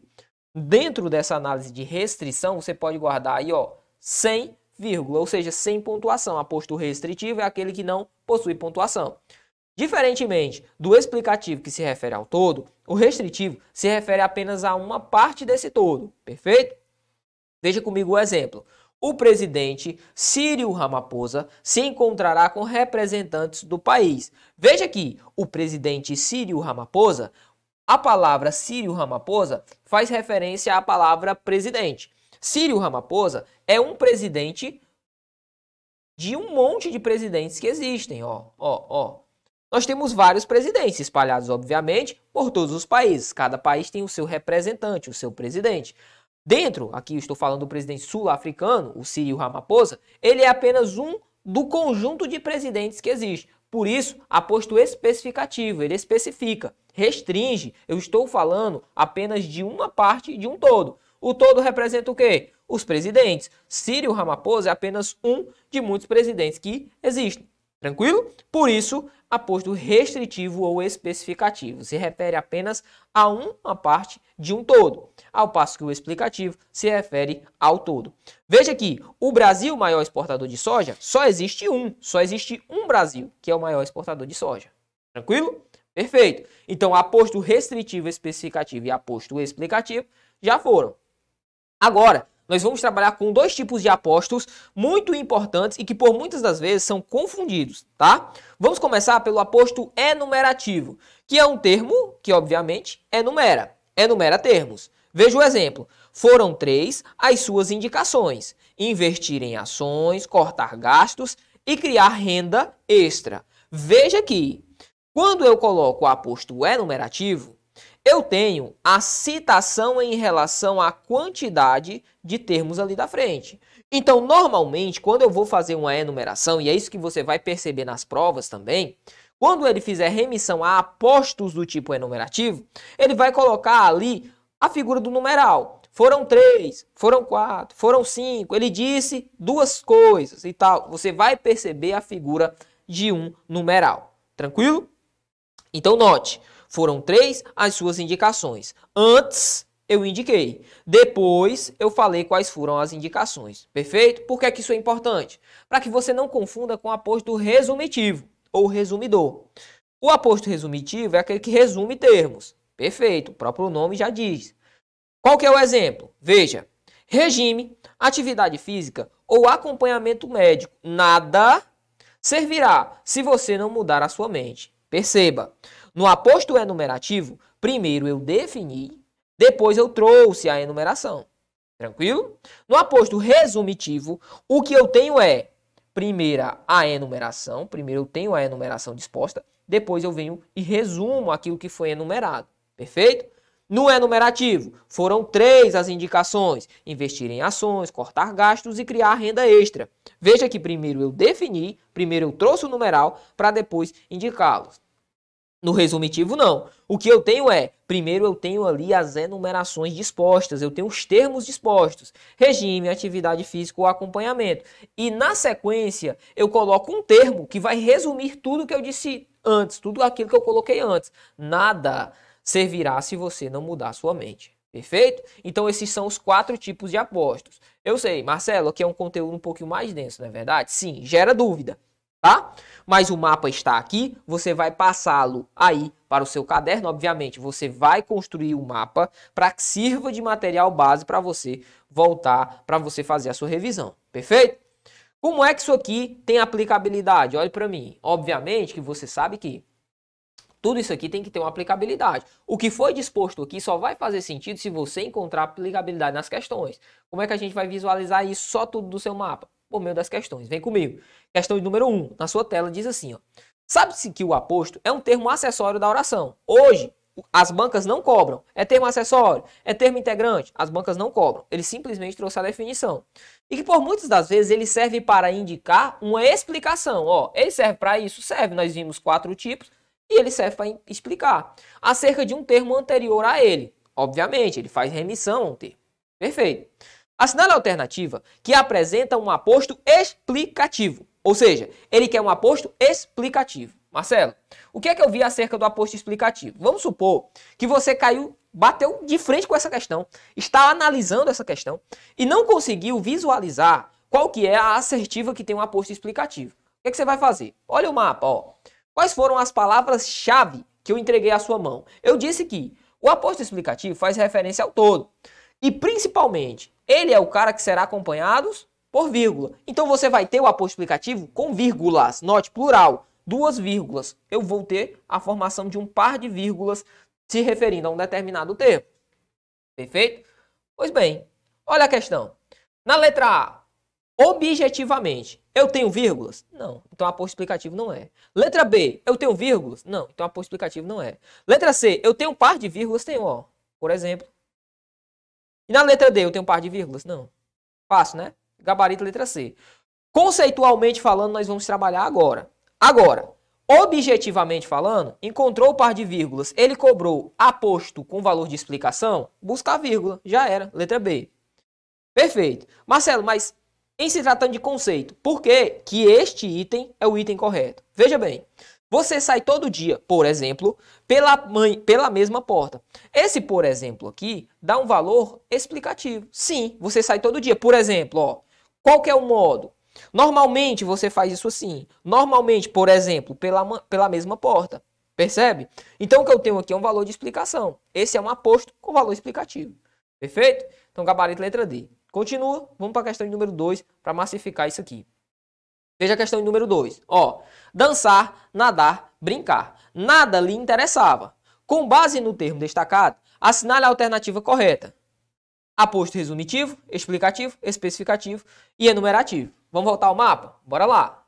Dentro dessa análise de restrição, você pode guardar aí, ó, sem vírgula, ou seja, sem pontuação. Aposto restritivo é aquele que não possui pontuação. Diferentemente do explicativo que se refere ao todo, o restritivo se refere apenas a uma parte desse todo, perfeito? Veja comigo o exemplo. O presidente Círio Ramaphosa se encontrará com representantes do país. Veja aqui, o presidente Círio Ramaphosa, a palavra Círio Ramaphosa faz referência à palavra presidente. Círio Ramaphosa é um presidente de um monte de presidentes que existem, ó, ó, ó. Nós temos vários presidentes, espalhados, obviamente, por todos os países. Cada país tem o seu representante, o seu presidente. Dentro, aqui estou falando do presidente sul-africano, o Cyril Ramaphosa, ele é apenas um do conjunto de presidentes que existe. Por isso, aposto especificativo, ele especifica, restringe. Eu estou falando apenas de uma parte de um todo. O todo representa o quê? Os presidentes. Círio Ramaphosa é apenas um de muitos presidentes que existem. Tranquilo? Por isso, aposto restritivo ou especificativo se refere apenas a uma parte de um todo, ao passo que o explicativo se refere ao todo. Veja que o Brasil maior exportador de soja só existe um, só existe um Brasil que é o maior exportador de soja. Tranquilo? Perfeito. Então, aposto restritivo, especificativo e aposto explicativo já foram. Agora, nós vamos trabalhar com dois tipos de apóstolos muito importantes e que por muitas das vezes são confundidos, tá? Vamos começar pelo apóstolo enumerativo, que é um termo que, obviamente, enumera, enumera termos. Veja o exemplo. Foram três as suas indicações: investir em ações, cortar gastos e criar renda extra. Veja que quando eu coloco o apóstolo enumerativo, eu tenho a citação em relação à quantidade de termos ali da frente. Então, normalmente, quando eu vou fazer uma enumeração, e é isso que você vai perceber nas provas também, quando ele fizer remissão a apostos do tipo enumerativo, ele vai colocar ali a figura do numeral. Foram três, foram quatro, foram cinco. Ele disse duas coisas e tal. Você vai perceber a figura de um numeral. Tranquilo? Então, note. Foram três as suas indicações. Antes, eu indiquei. Depois, eu falei quais foram as indicações. Perfeito? Por que, é que isso é importante? Para que você não confunda com o aposto resumitivo ou resumidor. O aposto resumitivo é aquele que resume termos. Perfeito, o próprio nome já diz. Qual que é o exemplo? Veja, regime, atividade física ou acompanhamento médico. Nada servirá se você não mudar a sua mente. Perceba, no aposto enumerativo, primeiro eu defini, depois eu trouxe a enumeração. Tranquilo? No aposto resumitivo, o que eu tenho é, primeira, a enumeração. Primeiro eu tenho a enumeração disposta, depois eu venho e resumo aquilo que foi enumerado. Perfeito? No enumerativo, foram três as indicações: investir em ações, cortar gastos e criar renda extra. Veja que primeiro eu defini, primeiro eu trouxe o numeral para depois indicá-los. No resumitivo, não. O que eu tenho é, primeiro eu tenho ali as enumerações dispostas, eu tenho os termos dispostos, regime, atividade física ou acompanhamento. E na sequência, eu coloco um termo que vai resumir tudo que eu disse antes, tudo aquilo que eu coloquei antes. Nada servirá se você não mudar sua mente. Perfeito? Então esses são os quatro tipos de apostos. Eu sei, Marcelo, que é um conteúdo um pouquinho mais denso, não é verdade? Sim, gera dúvida tá? Mas o mapa está aqui, você vai passá-lo aí para o seu caderno, obviamente, você vai construir o um mapa para que sirva de material base para você voltar, para você fazer a sua revisão, perfeito? Como é que isso aqui tem aplicabilidade? Olhe para mim. Obviamente que você sabe que tudo isso aqui tem que ter uma aplicabilidade. O que foi disposto aqui só vai fazer sentido se você encontrar aplicabilidade nas questões. Como é que a gente vai visualizar isso só tudo do seu mapa? por meio das questões. Vem comigo. Questão número 1, um, na sua tela, diz assim: ó. Sabe-se que o aposto é um termo acessório da oração. Hoje, as bancas não cobram. É termo acessório? É termo integrante? As bancas não cobram. Ele simplesmente trouxe a definição. E que por muitas das vezes ele serve para indicar uma explicação. Ó, ele serve para isso? Serve. Nós vimos quatro tipos e ele serve para explicar. Acerca de um termo anterior a ele. Obviamente, ele faz remissão a um termo. Perfeito. Assinale a alternativa que apresenta um aposto explicativo, ou seja, ele quer um aposto explicativo. Marcelo, o que é que eu vi acerca do aposto explicativo? Vamos supor que você caiu, bateu de frente com essa questão, está analisando essa questão e não conseguiu visualizar qual que é a assertiva que tem um aposto explicativo. O que, é que você vai fazer? Olha o mapa, ó. Quais foram as palavras-chave que eu entreguei à sua mão? Eu disse que o aposto explicativo faz referência ao todo. E principalmente, ele é o cara que será acompanhado por vírgula. Então você vai ter o aposto explicativo com vírgulas, note plural, duas vírgulas. Eu vou ter a formação de um par de vírgulas se referindo a um determinado termo. Perfeito? Pois bem, olha a questão. Na letra A, objetivamente, eu tenho vírgulas? Não, então aposto explicativo não é. Letra B, eu tenho vírgulas? Não, então aposto explicativo não é. Letra C, eu tenho um par de vírgulas? Tenho, ó. Por exemplo, e na letra D eu tenho um par de vírgulas? Não. Fácil, né? Gabarito letra C. Conceitualmente falando, nós vamos trabalhar agora. Agora, objetivamente falando, encontrou o par de vírgulas, ele cobrou aposto com valor de explicação, buscar vírgula, já era, letra B. Perfeito. Marcelo, mas em se tratando de conceito, por que, que este item é o item correto? Veja bem, você sai todo dia, por exemplo, pela, mãe, pela mesma porta. Esse por exemplo aqui dá um valor explicativo. Sim, você sai todo dia. Por exemplo, ó, qual que é o modo? Normalmente você faz isso assim. Normalmente, por exemplo, pela, pela mesma porta. Percebe? Então o que eu tenho aqui é um valor de explicação. Esse é um aposto com valor explicativo. Perfeito? Então gabarito letra D. Continua, vamos para a questão número 2 para massificar isso aqui. Veja a questão número 2. Ó, dançar, nadar, brincar. Nada lhe interessava. Com base no termo destacado, assinale a alternativa correta. Aposto resumitivo, explicativo, especificativo e enumerativo. Vamos voltar ao mapa? Bora lá.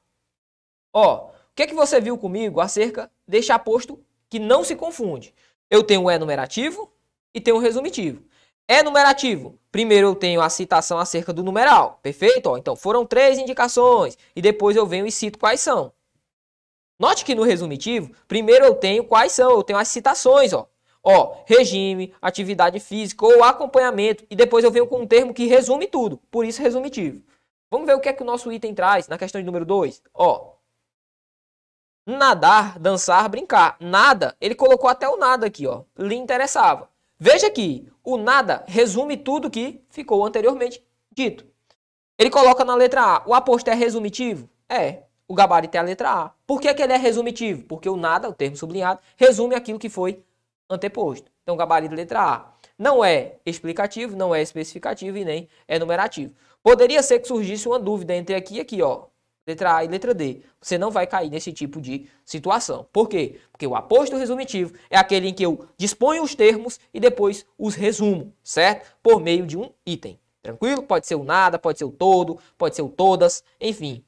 Ó, o que, é que você viu comigo acerca deste aposto que não se confunde? Eu tenho o enumerativo e tenho o resumitivo. É numerativo. Primeiro eu tenho a citação acerca do numeral, perfeito? Ó, então foram três indicações e depois eu venho e cito quais são. Note que no resumitivo, primeiro eu tenho quais são, eu tenho as citações, ó. Ó, regime, atividade física ou acompanhamento e depois eu venho com um termo que resume tudo, por isso resumitivo. Vamos ver o que é que o nosso item traz na questão de número 2, ó. Nadar, dançar, brincar. Nada, ele colocou até o nada aqui, ó. Lhe interessava. Veja que o nada resume tudo que ficou anteriormente dito. Ele coloca na letra A. O aposto é resumitivo? É. O gabarito é a letra A. Por que, que ele é resumitivo? Porque o nada, o termo sublinhado, resume aquilo que foi anteposto. Então, gabarito é letra A. Não é explicativo, não é especificativo e nem é numerativo. Poderia ser que surgisse uma dúvida entre aqui e aqui, ó. Letra A e letra D. Você não vai cair nesse tipo de situação. Por quê? Porque o aposto resumitivo é aquele em que eu disponho os termos e depois os resumo, certo? Por meio de um item. Tranquilo? Pode ser o nada, pode ser o todo, pode ser o todas, enfim.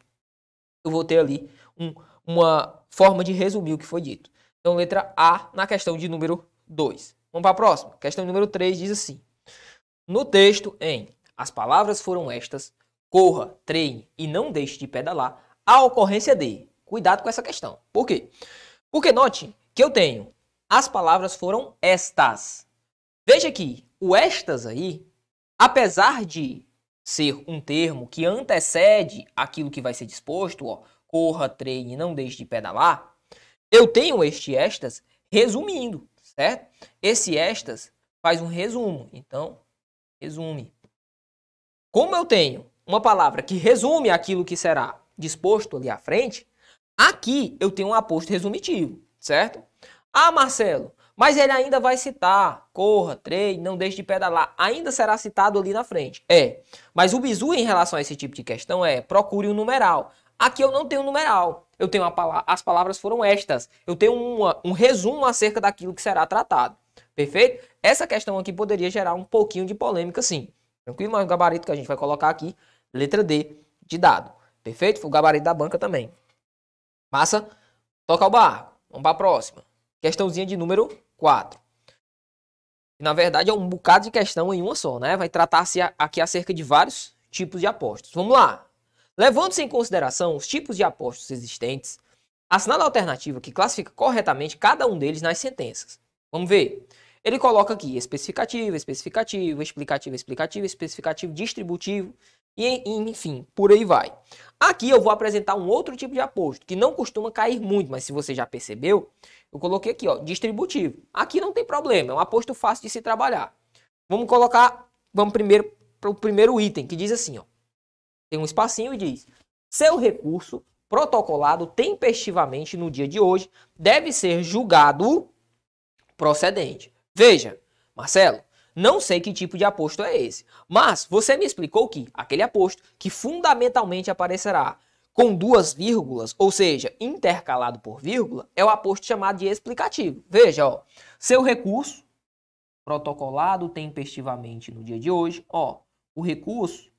Eu vou ter ali um, uma forma de resumir o que foi dito. Então, letra A na questão de número 2. Vamos para a próxima. Questão número 3 diz assim: No texto, em as palavras foram estas, corra, treine e não deixe de pedalar, a ocorrência de. Cuidado com essa questão. Por quê? Porque note que eu tenho as palavras foram estas. Veja que o estas aí, apesar de ser um termo que antecede aquilo que vai ser disposto, ó, corra, treine, não deixe de pedalar, eu tenho este estas resumindo, certo? Esse estas faz um resumo, então resume. Como eu tenho uma palavra que resume aquilo que será disposto ali à frente, aqui eu tenho um aposto resumitivo, certo? Ah, Marcelo, mas ele ainda vai citar, corra, treine, não deixe de pedalar, ainda será citado ali na frente. É, mas o bizu em relação a esse tipo de questão é, procure um numeral. Aqui eu não tenho numeral, eu tenho uma as palavras foram estas, eu tenho uma, um resumo acerca daquilo que será tratado, perfeito? Essa questão aqui poderia gerar um pouquinho de polêmica sim, tranquilo? Mas o gabarito que a gente vai colocar aqui Letra D de dado. Perfeito? Foi o gabarito da banca também. Massa? Toca o barco. Vamos para a próxima. Questãozinha de número 4. Na verdade, é um bocado de questão em uma só, né? Vai tratar-se aqui acerca de vários tipos de apostas. Vamos lá. Levando-se em consideração os tipos de apostas existentes, assinala a alternativa que classifica corretamente cada um deles nas sentenças. Vamos ver. Ele coloca aqui especificativo, especificativo, explicativo, explicativo, especificativo, distributivo, e enfim, por aí vai. Aqui eu vou apresentar um outro tipo de aposto que não costuma cair muito, mas se você já percebeu, eu coloquei aqui, ó, distributivo. Aqui não tem problema, é um aposto fácil de se trabalhar. Vamos colocar, vamos primeiro para o primeiro item, que diz assim, ó. Tem um espacinho e diz: "Seu recurso protocolado tempestivamente no dia de hoje deve ser julgado procedente". Veja, Marcelo, não sei que tipo de aposto é esse, mas você me explicou que aquele aposto que fundamentalmente aparecerá com duas vírgulas, ou seja, intercalado por vírgula, é o aposto chamado de explicativo. Veja, ó, seu recurso protocolado tempestivamente no dia de hoje, ó, o recurso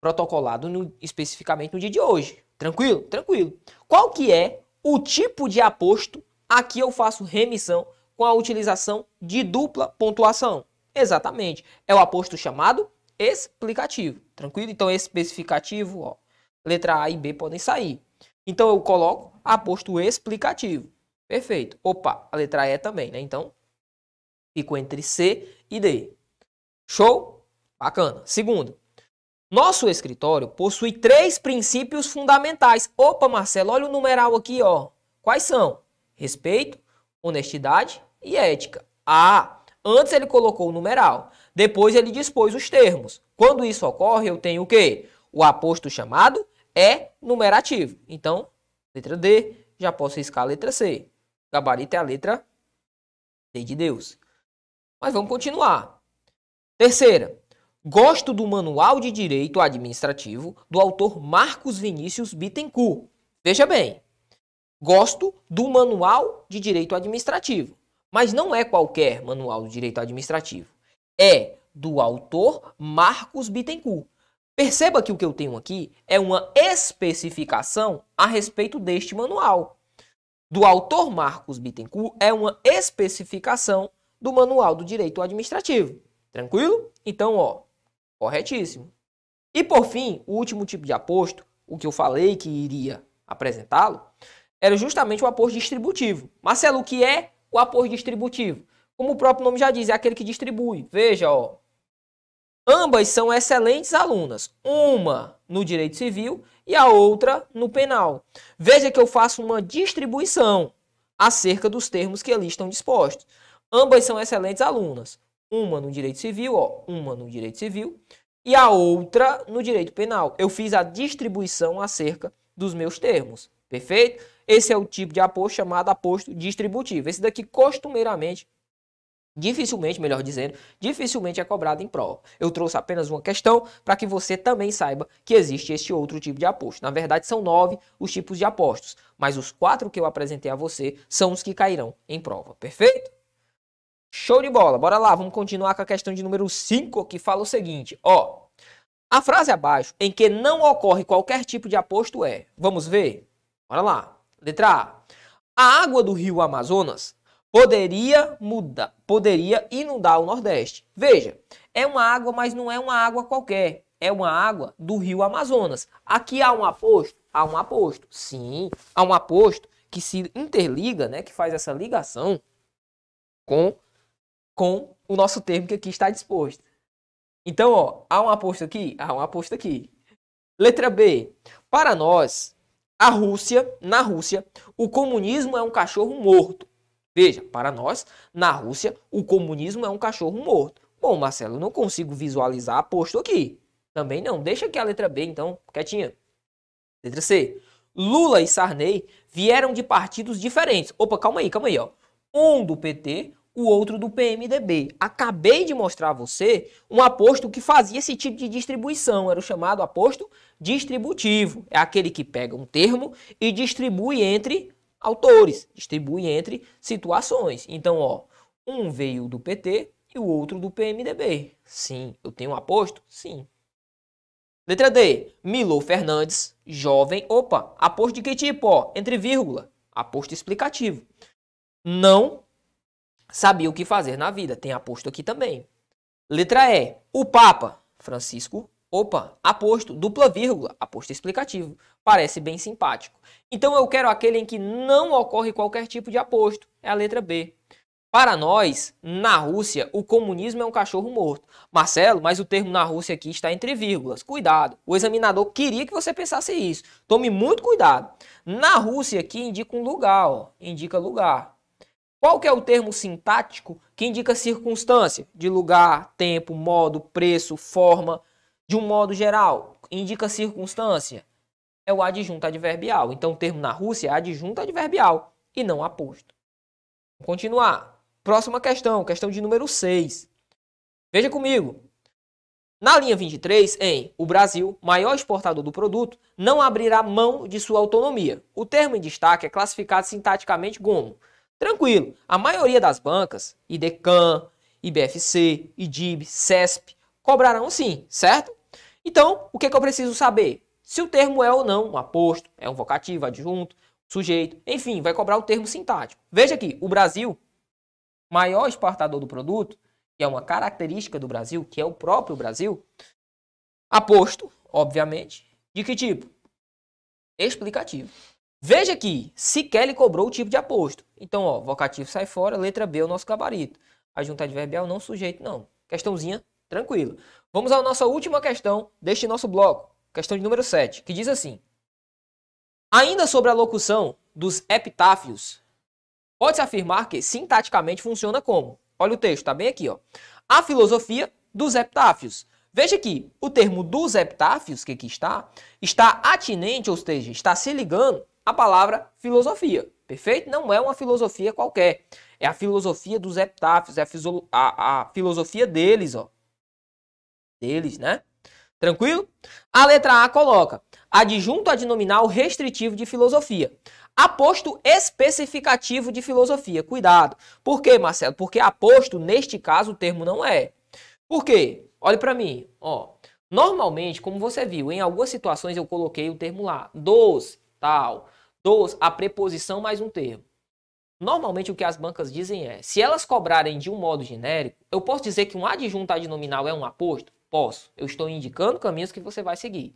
protocolado no, especificamente no dia de hoje. Tranquilo? Tranquilo. Qual que é o tipo de aposto a que eu faço remissão com a utilização de dupla pontuação? Exatamente. É o aposto chamado explicativo. Tranquilo? Então, especificativo, ó, letra A e B podem sair. Então, eu coloco aposto explicativo. Perfeito. Opa, a letra E também, né? Então, fico entre C e D. Show? Bacana. Segundo, nosso escritório possui três princípios fundamentais. Opa, Marcelo, olha o numeral aqui, ó. Quais são? Respeito, honestidade e ética. Ah, Antes ele colocou o numeral, depois ele dispôs os termos. Quando isso ocorre, eu tenho o quê? O aposto chamado é numerativo. Então, letra D, já posso riscar a letra C. O gabarito é a letra D de Deus. Mas vamos continuar. Terceira, gosto do Manual de Direito Administrativo do autor Marcos Vinícius Bittencourt. Veja bem, gosto do Manual de Direito Administrativo. Mas não é qualquer manual do direito administrativo. É do autor Marcos Bittencourt. Perceba que o que eu tenho aqui é uma especificação a respeito deste manual. Do autor Marcos Bittencourt é uma especificação do Manual do Direito Administrativo. Tranquilo? Então, ó, corretíssimo. E por fim, o último tipo de aposto, o que eu falei que iria apresentá-lo, era justamente o aposto distributivo. Marcelo, o que é o apoio distributivo. Como o próprio nome já diz, é aquele que distribui. Veja, ó. Ambas são excelentes alunas, uma no direito civil e a outra no penal. Veja que eu faço uma distribuição acerca dos termos que ali estão dispostos. Ambas são excelentes alunas, uma no direito civil, ó, uma no direito civil e a outra no direito penal. Eu fiz a distribuição acerca dos meus termos. Perfeito? Esse é o tipo de aposto chamado aposto distributivo. Esse daqui costumeiramente dificilmente, melhor dizendo, dificilmente é cobrado em prova. Eu trouxe apenas uma questão para que você também saiba que existe este outro tipo de aposto. Na verdade, são nove os tipos de apostos, mas os quatro que eu apresentei a você são os que cairão em prova, perfeito? Show de bola, bora lá, vamos continuar com a questão de número 5, que fala o seguinte, ó. A frase abaixo, em que não ocorre qualquer tipo de aposto é, vamos ver? Bora lá. Letra A. A água do rio Amazonas poderia mudar, poderia inundar o Nordeste. Veja, é uma água, mas não é uma água qualquer. É uma água do rio Amazonas. Aqui há um aposto? Há um aposto. Sim, há um aposto que se interliga, né, que faz essa ligação com com o nosso termo que aqui está disposto. Então, ó, há um aposto aqui, há um aposto aqui. Letra B. Para nós, a Rússia, na Rússia, o comunismo é um cachorro morto. Veja, para nós, na Rússia, o comunismo é um cachorro morto. Bom, Marcelo, não consigo visualizar posto aqui. Também não. Deixa aqui a letra B, então, quietinha. Letra C. Lula e Sarney vieram de partidos diferentes. Opa, calma aí, calma aí, ó. Um do PT, o outro do PMDB. Acabei de mostrar a você um aposto que fazia esse tipo de distribuição, era o chamado aposto distributivo. É aquele que pega um termo e distribui entre autores, distribui entre situações. Então, ó, um veio do PT e o outro do PMDB. Sim, eu tenho um aposto? Sim. Letra D. Milo Fernandes, jovem. Opa, aposto de que tipo? Ó, entre vírgula. Aposto explicativo. Não sabia o que fazer na vida. Tem aposto aqui também. Letra E. O Papa Francisco, opa, aposto, dupla vírgula, aposto explicativo. Parece bem simpático. Então eu quero aquele em que não ocorre qualquer tipo de aposto. É a letra B. Para nós, na Rússia, o comunismo é um cachorro morto. Marcelo, mas o termo na Rússia aqui está entre vírgulas. Cuidado. O examinador queria que você pensasse isso. Tome muito cuidado. Na Rússia aqui indica um lugar, ó. Indica lugar. Qual que é o termo sintático que indica circunstância de lugar, tempo, modo, preço, forma, de um modo geral? Indica circunstância. É o adjunto adverbial. Então, o termo na Rússia é adjunto adverbial e não aposto. Vamos continuar. Próxima questão, questão de número 6. Veja comigo. Na linha 23, em o Brasil, maior exportador do produto, não abrirá mão de sua autonomia. O termo em destaque é classificado sintaticamente como Tranquilo. A maioria das bancas, IDECAN, IBFC, IDIB, CESP, cobrarão sim, certo? Então, o que, é que eu preciso saber? Se o termo é ou não um aposto, é um vocativo, adjunto, sujeito, enfim, vai cobrar o termo sintático. Veja aqui, o Brasil, maior exportador do produto, que é uma característica do Brasil, que é o próprio Brasil, aposto, obviamente, de que tipo? Explicativo. Veja aqui, se ele cobrou o tipo de aposto. Então, ó, vocativo sai fora, letra B é o nosso gabarito. A junta adverbial não sujeito, não. Questãozinha tranquilo. Vamos à nossa última questão deste nosso bloco. Questão de número 7, que diz assim. Ainda sobre a locução dos epitáfios, pode-se afirmar que sintaticamente funciona como? Olha o texto, tá bem aqui, ó. A filosofia dos epitáfios. Veja que o termo dos epitáfios, que aqui está, está atinente, ou seja, está se ligando a palavra filosofia, perfeito? Não é uma filosofia qualquer. É a filosofia dos epitáfios, é a, a, a filosofia deles, ó. Deles, né? Tranquilo? A letra A coloca adjunto adnominal restritivo de filosofia. Aposto especificativo de filosofia. Cuidado. Por quê, Marcelo? Porque aposto, neste caso, o termo não é. Por quê? Olhe para mim. Ó, normalmente, como você viu, em algumas situações eu coloquei o termo lá, dos, tal pessoas a preposição mais um termo. Normalmente o que as bancas dizem é: se elas cobrarem de um modo genérico, eu posso dizer que um adjunto adnominal é um aposto? Posso. Eu estou indicando caminhos que você vai seguir.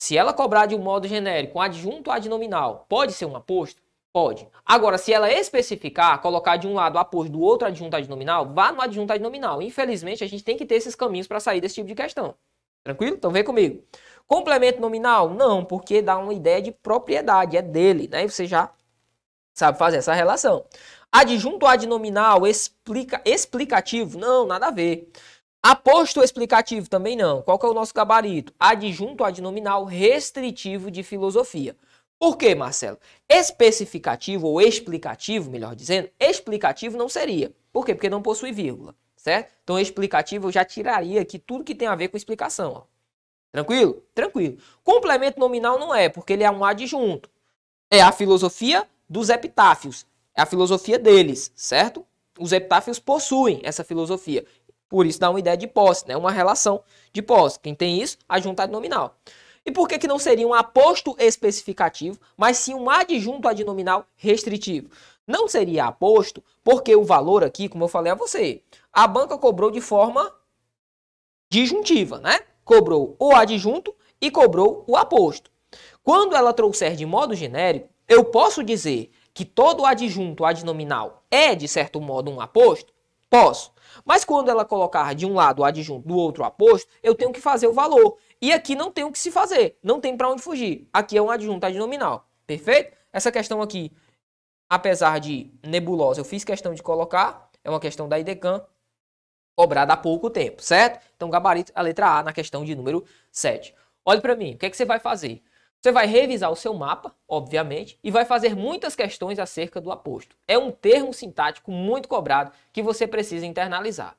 Se ela cobrar de um modo genérico um adjunto adnominal, pode ser um aposto? Pode. Agora, se ela especificar, colocar de um lado aposto do outro adjunto adnominal, vá no adjunto adnominal. Infelizmente, a gente tem que ter esses caminhos para sair desse tipo de questão. Tranquilo? Então vem comigo. Complemento nominal? Não, porque dá uma ideia de propriedade, é dele, né? E você já sabe fazer essa relação. Adjunto adnominal explica, explicativo? Não, nada a ver. Aposto explicativo também não. Qual que é o nosso gabarito? Adjunto adnominal restritivo de filosofia. Por quê, Marcelo? Especificativo ou explicativo, melhor dizendo, explicativo não seria. Por quê? Porque não possui vírgula, certo? Então, explicativo eu já tiraria aqui tudo que tem a ver com explicação. Ó. Tranquilo? Tranquilo. Complemento nominal não é, porque ele é um adjunto. É a filosofia dos epitáfios. É a filosofia deles, certo? Os epitáfios possuem essa filosofia. Por isso dá uma ideia de posse, né? Uma relação de posse. Quem tem isso, adjunta adnominal. E por que, que não seria um aposto especificativo, mas sim um adjunto adnominal restritivo? Não seria aposto, porque o valor aqui, como eu falei a você, a banca cobrou de forma disjuntiva, né? cobrou o adjunto e cobrou o aposto. Quando ela trouxer de modo genérico, eu posso dizer que todo adjunto adnominal é, de certo modo, um aposto? Posso. Mas quando ela colocar de um lado o adjunto, do outro o aposto, eu tenho que fazer o valor. E aqui não tem o que se fazer, não tem para onde fugir. Aqui é um adjunto adnominal, perfeito? Essa questão aqui, apesar de nebulosa, eu fiz questão de colocar, é uma questão da idecam cobrada há pouco tempo, certo? Então, gabarito a letra A na questão de número 7. Olhe para mim, o que, é que você vai fazer? Você vai revisar o seu mapa, obviamente, e vai fazer muitas questões acerca do aposto. É um termo sintático muito cobrado que você precisa internalizar.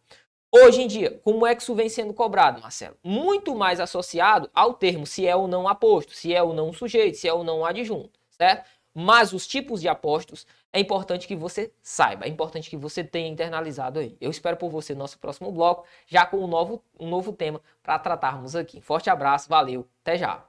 Hoje em dia, como é que isso vem sendo cobrado, Marcelo? Muito mais associado ao termo se é ou não aposto, se é ou não sujeito, se é ou não adjunto, certo? mas os tipos de apostos é importante que você saiba, é importante que você tenha internalizado aí. Eu espero por você no nosso próximo bloco, já com um novo, um novo tema para tratarmos aqui. Forte abraço, valeu, até já!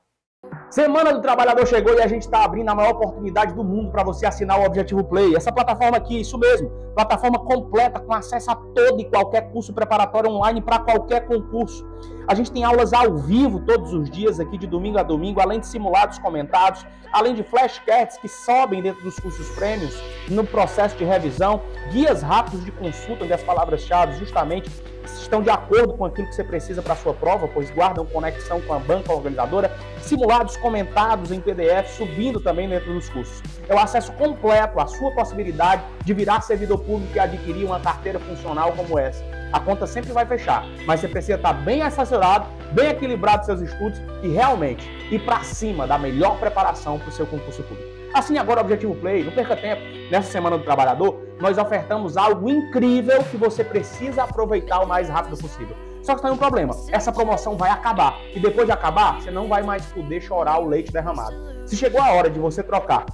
Semana do Trabalhador chegou e a gente está abrindo a maior oportunidade do mundo para você assinar o Objetivo Play. Essa plataforma aqui, isso mesmo, plataforma completa com acesso a todo e qualquer curso preparatório online para qualquer concurso. A gente tem aulas ao vivo todos os dias aqui, de domingo a domingo, além de simulados comentados, além de flashcards que sobem dentro dos cursos prêmios no processo de revisão, guias rápidos de consulta das palavras-chave justamente se estão de acordo com aquilo que você precisa para a sua prova, pois guardam conexão com a banca organizadora, simulados comentados em PDF, subindo também dentro dos cursos. É o acesso completo à sua possibilidade de virar servidor público e adquirir uma carteira funcional como essa. A conta sempre vai fechar, mas você precisa estar tá bem assessorado, bem equilibrado seus estudos e realmente ir para cima da melhor preparação para o seu concurso público. Assine agora o Objetivo Play, não perca tempo. Nessa semana do trabalhador, nós ofertamos algo incrível que você precisa aproveitar o mais rápido possível. Só que tem tá um problema, essa promoção vai acabar e depois de acabar, você não vai mais poder chorar o leite derramado. Se chegou a hora de você trocar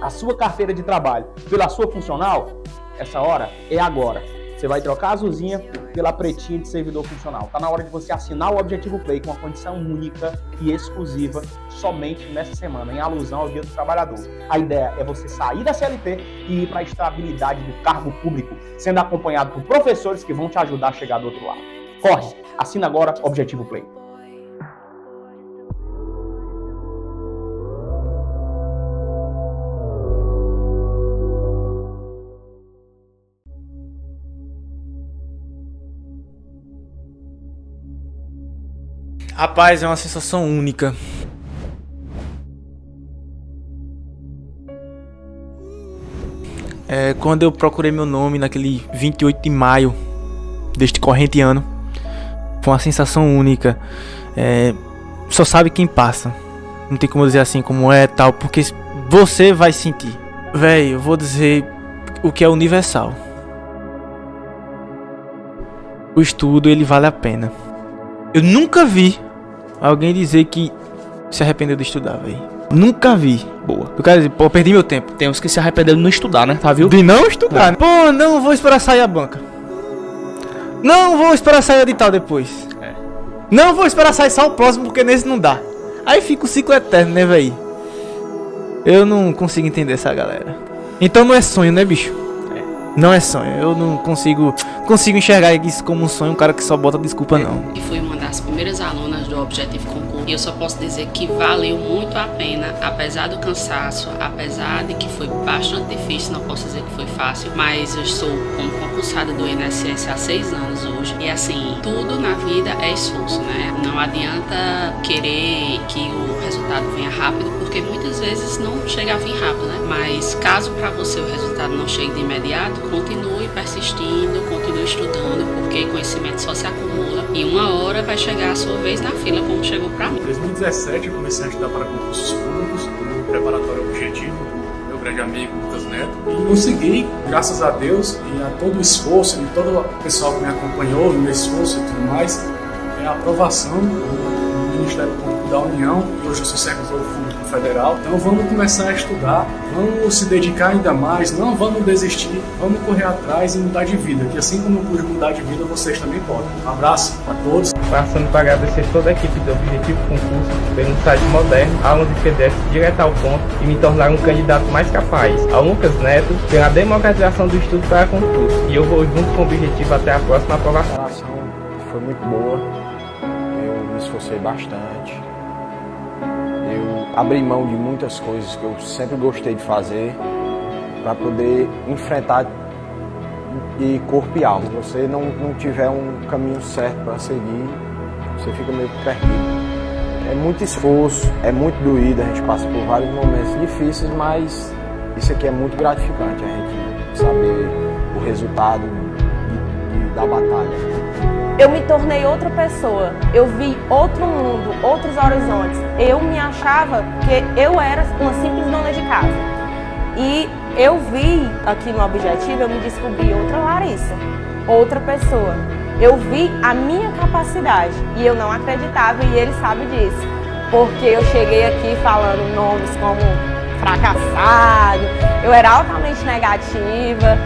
a sua carteira de trabalho pela sua funcional, essa hora é agora. Você vai trocar a azulzinha pela pretinha de servidor funcional. Está na hora de você assinar o Objetivo Play com uma condição única e exclusiva somente nessa semana, em alusão ao Dia do Trabalhador. A ideia é você sair da CLT e ir para a estabilidade do cargo público, sendo acompanhado por professores que vão te ajudar a chegar do outro lado. Corre, assina agora Objetivo Play. Rapaz, é uma sensação única. É, quando eu procurei meu nome naquele 28 de maio deste corrente ano, foi uma sensação única. É, só sabe quem passa. Não tem como dizer assim como é tal, porque você vai sentir. Velho, eu vou dizer o que é universal. O estudo ele vale a pena. Eu nunca vi alguém dizer que se arrependeu de estudar, velho. Nunca vi. Boa. O cara dizer, pô, perdi meu tempo. Tem uns que se arrependeram de não estudar, né? Tá, viu? De não estudar. Não. É. Pô, não vou esperar sair a banca. Não vou esperar sair de tal depois. É. Não vou esperar sair só o próximo, porque nesse não dá. Aí fica o ciclo eterno, né, velho? Eu não consigo entender essa galera. Então não é sonho, né, bicho? É. Não é sonho. Eu não consigo consigo enxergar isso como um sonho, um cara que só bota desculpa, é. não. E foi as primeiras alunas do Objetivo Concurso e eu só posso dizer que valeu muito a pena, apesar do cansaço, apesar de que foi bastante difícil, não posso dizer que foi fácil, mas eu estou como concursada do INSS há seis anos hoje e assim, tudo na vida é esforço, né? Não adianta querer que o resultado venha rápido, porque muitas vezes não chega a vir rápido, né? Mas caso para você o resultado não chegue de imediato, continue persistindo, continue estudando, porque conhecimento só se acumula e uma hora vai chegar a sua vez na fila, como chegou para mim. Em 2017 eu comecei a estudar para concursos públicos, no preparatório objetivo, meu grande amigo Lucas Neto, e consegui, graças a Deus e a todo o esforço de todo o pessoal que me acompanhou, meu esforço e tudo mais, é a aprovação do Ministério Público da União, e hoje eu sou servidor público federal. Então vamos começar a estudar, vamos se dedicar ainda mais, não vamos desistir, vamos correr atrás e mudar de vida, que assim como eu pude mudar de vida, vocês também podem. Um abraço a todos passando para agradecer toda a equipe do Objetivo Concurso pelo site moderno, aula de PDF direto ao ponto e me tornar um candidato mais capaz. A Lucas Neto pela democratização do estudo para concurso. E eu vou junto com o Objetivo até a próxima aprovação. A ação foi muito boa, eu me esforcei bastante. Eu abri mão de muitas coisas que eu sempre gostei de fazer para poder enfrentar e corpo e alma. Se você não, não tiver um caminho certo para seguir, você fica meio perdido. É muito esforço, é muito doído, a gente passa por vários momentos difíceis, mas isso aqui é muito gratificante, a gente saber o resultado de, de, da batalha. Eu me tornei outra pessoa, eu vi outro mundo, outros horizontes. Eu me achava que eu era uma simples dona de casa. E eu vi aqui no objetivo, eu me descobri outra Larissa, outra pessoa. Eu vi a minha capacidade e eu não acreditava e ele sabe disso. Porque eu cheguei aqui falando nomes como fracassado, eu era altamente negativa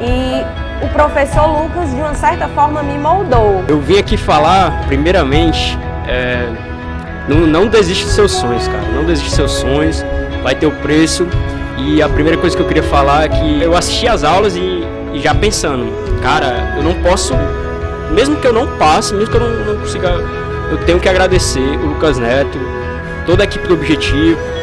e o professor Lucas, de uma certa forma, me moldou. Eu vim aqui falar, primeiramente, é, não, não desiste dos seus sonhos, cara. Não desiste dos seus sonhos, vai ter o preço. E a primeira coisa que eu queria falar é que eu assisti as aulas e, e já pensando, cara, eu não posso, mesmo que eu não passe, mesmo que eu não, não consiga, eu tenho que agradecer o Lucas Neto, toda a equipe do Objetivo,